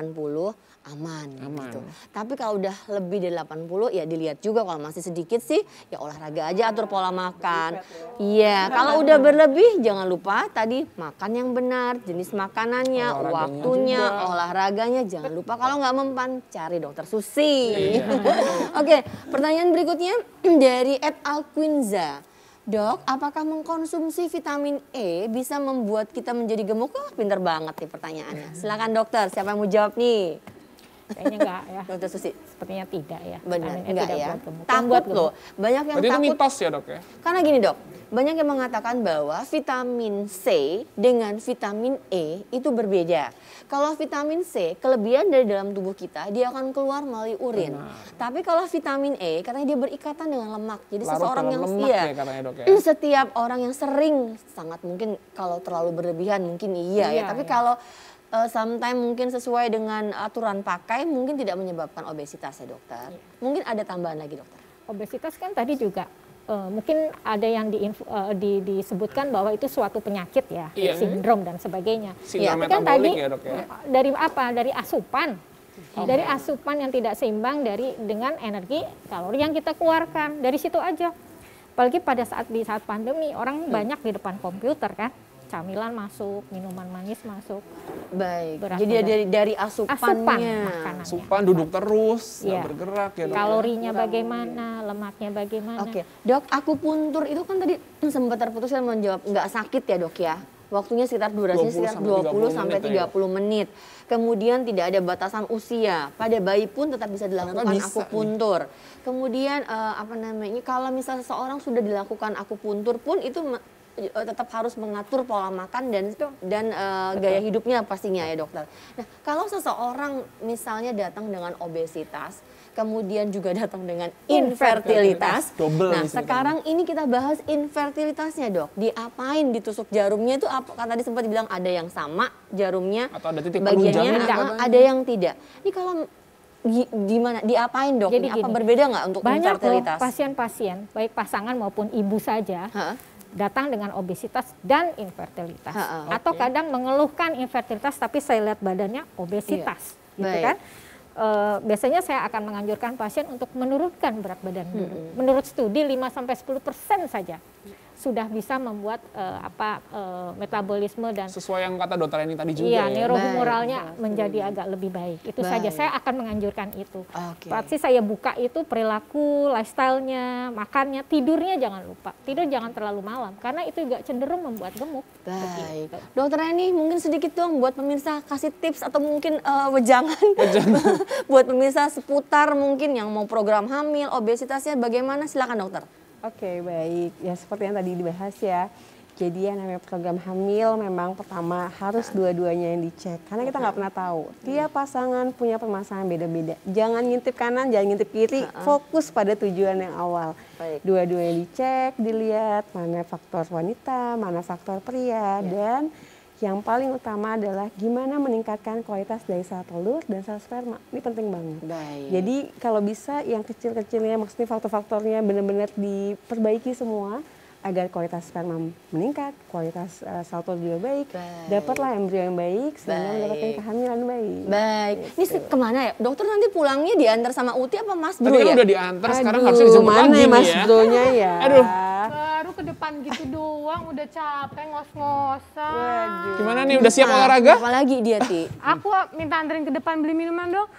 aman, aman. gitu. Tapi kalau udah lebih dari 80 ya dilihat juga kalau masih sedikit sih ya olahraga aja atur ah, pola makan. Iya, kalau udah berlebih jangan lupa tadi makan yang benar, jenis makanannya, olahraganya waktunya, juga. olahraganya jangan lupa kalau nggak mempan cari dokter Susi. Iya. Oke, pertanyaan berikutnya dari Ed Alquinza. Dok, apakah mengkonsumsi vitamin E bisa membuat kita menjadi gemuk? Oh, pinter banget nih pertanyaannya. Silakan dokter, siapa yang mau jawab nih? Kayaknya enggak ya. Dokter Susi. Sepertinya tidak ya. Benar, Vitamin enggak eh, tidak ya. Buat gemuk. Takut buat gemuk. loh. Banyak yang Berarti takut. Itu mitos ya dok ya? Karena gini dok, banyak yang mengatakan bahwa vitamin C dengan vitamin E itu berbeda. Kalau vitamin C, kelebihan dari dalam tubuh kita, dia akan keluar melalui urin. Benar. Tapi kalau vitamin E, katanya dia berikatan dengan lemak. Jadi Larut seseorang yang lemak iya. ya, katanya, dok, ya? Hmm, setiap orang yang sering, sangat mungkin kalau terlalu berlebihan mungkin iya, ya. iya ya. Tapi iya. kalau uh, eh, sometimes mungkin sesuai dengan aturan pakai mungkin tidak menyebabkan obesitas ya dokter. Yeah. Mungkin ada tambahan lagi dokter. Obesitas kan tadi juga uh, mungkin ada yang di, uh, di, disebutkan bahwa itu suatu penyakit ya, yeah. sindrom dan sebagainya. Sindrom ya, kan tadi ya, dok, ya? dari apa? Dari asupan. Oh. Dari asupan yang tidak seimbang dari dengan energi kalori yang kita keluarkan. Dari situ aja. Apalagi pada saat di saat pandemi orang hmm. banyak di depan komputer kan camilan masuk, minuman manis masuk. Baik. Berat Jadi dari dari asupannya. Asupan Asupan duduk terus, ya. bergerak ya. ya. Kalorinya bagaimana, lemaknya bagaimana. Oke, dok, aku puntur itu kan tadi kan sempat terputus saya menjawab nggak sakit ya dok ya. Waktunya sekitar durasinya sekitar 20 sampai 30, menit, ya. menit. Kemudian tidak ada batasan usia. Pada bayi pun tetap bisa dilakukan bisa, akupuntur. Nih. Kemudian uh, apa namanya? Kalau misalnya seseorang sudah dilakukan akupuntur pun itu Eh, tetap harus mengatur pola makan dan dan uh, gaya hidupnya pastinya ya dokter. Nah kalau seseorang misalnya datang dengan obesitas, kemudian juga datang dengan oh, infertilitas. infertilitas. nah sekarang ini kita bahas infertilitasnya dok. Diapain ditusuk jarumnya itu apa? Kan tadi sempat dibilang ada yang sama jarumnya, atau ada titik bagiannya atau ada yang tidak. Ini kalau di mana diapain dok? Jadi gini, apa berbeda nggak untuk banyak infertilitas? Banyak pasien-pasien, baik pasangan maupun ibu saja. Ha? datang dengan obesitas dan infertilitas ha, okay. atau kadang mengeluhkan infertilitas tapi saya lihat badannya obesitas iya. gitu Baik. kan e, biasanya saya akan menganjurkan pasien untuk menurunkan berat badan dulu. Hmm. Menurut studi 5 sampai 10% saja sudah bisa membuat uh, apa uh, metabolisme dan sesuai yang kata dokter ini tadi juga iya, ya. neurohumoralnya menjadi hmm. agak lebih baik. Itu baik. saja saya akan menganjurkan itu. Okay. Pasti saya buka itu perilaku, lifestylenya makannya, tidurnya jangan lupa. Tidur jangan terlalu malam karena itu juga cenderung membuat gemuk. Baik. Begitu. Dokter ini mungkin sedikit dong buat pemirsa kasih tips atau mungkin uh, wejangan. buat pemirsa seputar mungkin yang mau program hamil, obesitasnya bagaimana silakan dokter. Oke okay, baik, ya seperti yang tadi dibahas ya. Jadi yang namanya program hamil memang pertama harus dua-duanya yang dicek karena kita nggak pernah tahu. Hmm. Tiap pasangan punya permasalahan beda-beda. Jangan ngintip kanan, jangan ngintip kiri, fokus pada tujuan yang awal. Dua-duanya dicek, dilihat mana faktor wanita, mana faktor pria ya. dan yang paling utama adalah gimana meningkatkan kualitas dari sel telur dan sel sperma. Ini penting banget. Baik. Jadi kalau bisa yang kecil-kecilnya maksudnya faktor-faktornya benar-benar diperbaiki semua agar kualitas sperma meningkat, kualitas uh, sel telur juga baik, baik. dapatlah embrio yang baik sehingga mendapatkan kehamilan baik. Baik. Gitu. Ini kemana ya? Dokter nanti pulangnya diantar sama Uti apa Mas Bro Tadi kan ya? udah diantar, Aduh, sekarang harusnya dijemput lagi ya. Mas Bro-nya ya? Aduh. Baru ke depan gitu doang udah capek ngos-ngosan. Gimana nih udah siap nah, olahraga? Apalagi dia, Ti? Aku minta anterin ke depan beli minuman dong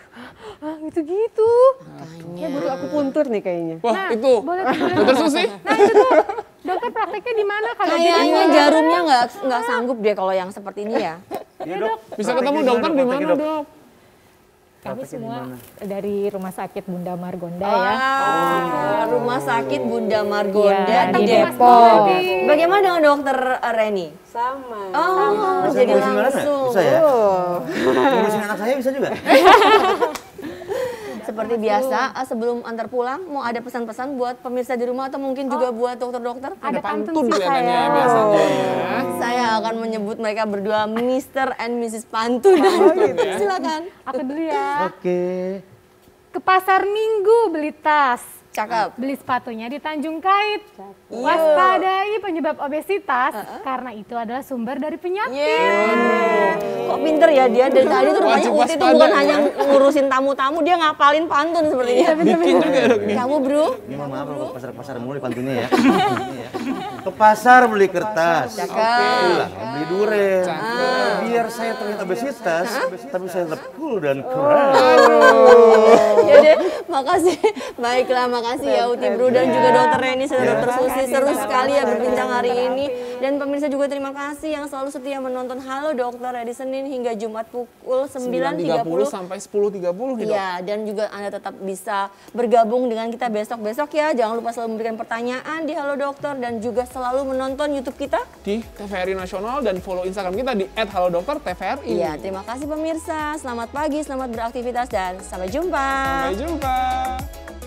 ah gitu-gitu. Makanya. Ya baru aku puntur nih kayaknya. Wah nah, itu, boleh, puntur susi. Nah itu tuh, dokter prakteknya di mana kalau Kayaknya jarumnya nggak nggak sanggup dia kalau yang seperti ini ya. Iya, iya dok. Bisa ketemu dokter di mana dok? Kami semua dari Rumah Sakit Bunda Margonda ya. Ah, oh, Rumah Sakit Bunda Margonda ya, di, Depok. Depok. Bagaimana dengan dokter Reni? Sama. Oh, sama. jadi langsung. Bisa ya? Oh. Ngurusin anak saya bisa juga? seperti biasa eh, sebelum antar pulang mau ada pesan-pesan buat pemirsa di rumah atau mungkin juga oh, buat dokter-dokter ada pantun kelihatannya biasanya ya. Oh. saya akan menyebut mereka berdua Mister and Mrs. Pantun oh, gitu. silakan aku dulu ya oke okay. ke pasar minggu beli tas Cakep. Ah, beli sepatunya di Tanjung Kait. Cakep. Iya. Waspadai penyebab obesitas uh ah, -huh. Ah. karena itu adalah sumber dari penyakit. Yeah. Kok pinter ya dia dari tadi tuh rupanya Uti itu bukan hanya ngurusin tamu-tamu, dia ngapalin pantun sepertinya. Iya, bener -bener. Ya, Kamu bro? Gimana maaf bro pasar-pasar mulu pantunnya ya. Ke pasar beli kertas. Cakep. Okay. beli durian. Cakep. Biar saya terlihat iya, obesitas, tapi saya tetap cool dan keren. Oh. deh makasih. Baiklah, makasih kasih ya Uti Bro dan iya. juga Dokter Reni serta Dokter iya. Susi seru sekali ya berbincang hari ini dan pemirsa juga terima kasih yang selalu setia menonton Halo Dokter dari Senin hingga Jumat pukul 9.30 sampai 10.30 gitu. Iya dan juga Anda tetap bisa bergabung dengan kita besok-besok ya. Jangan lupa selalu memberikan pertanyaan di Halo Dokter dan juga selalu menonton YouTube kita di TVRI Nasional dan follow Instagram kita di @halodoktertvri. Iya, terima kasih pemirsa. Selamat pagi, selamat beraktivitas dan sampai jumpa. Sampai jumpa.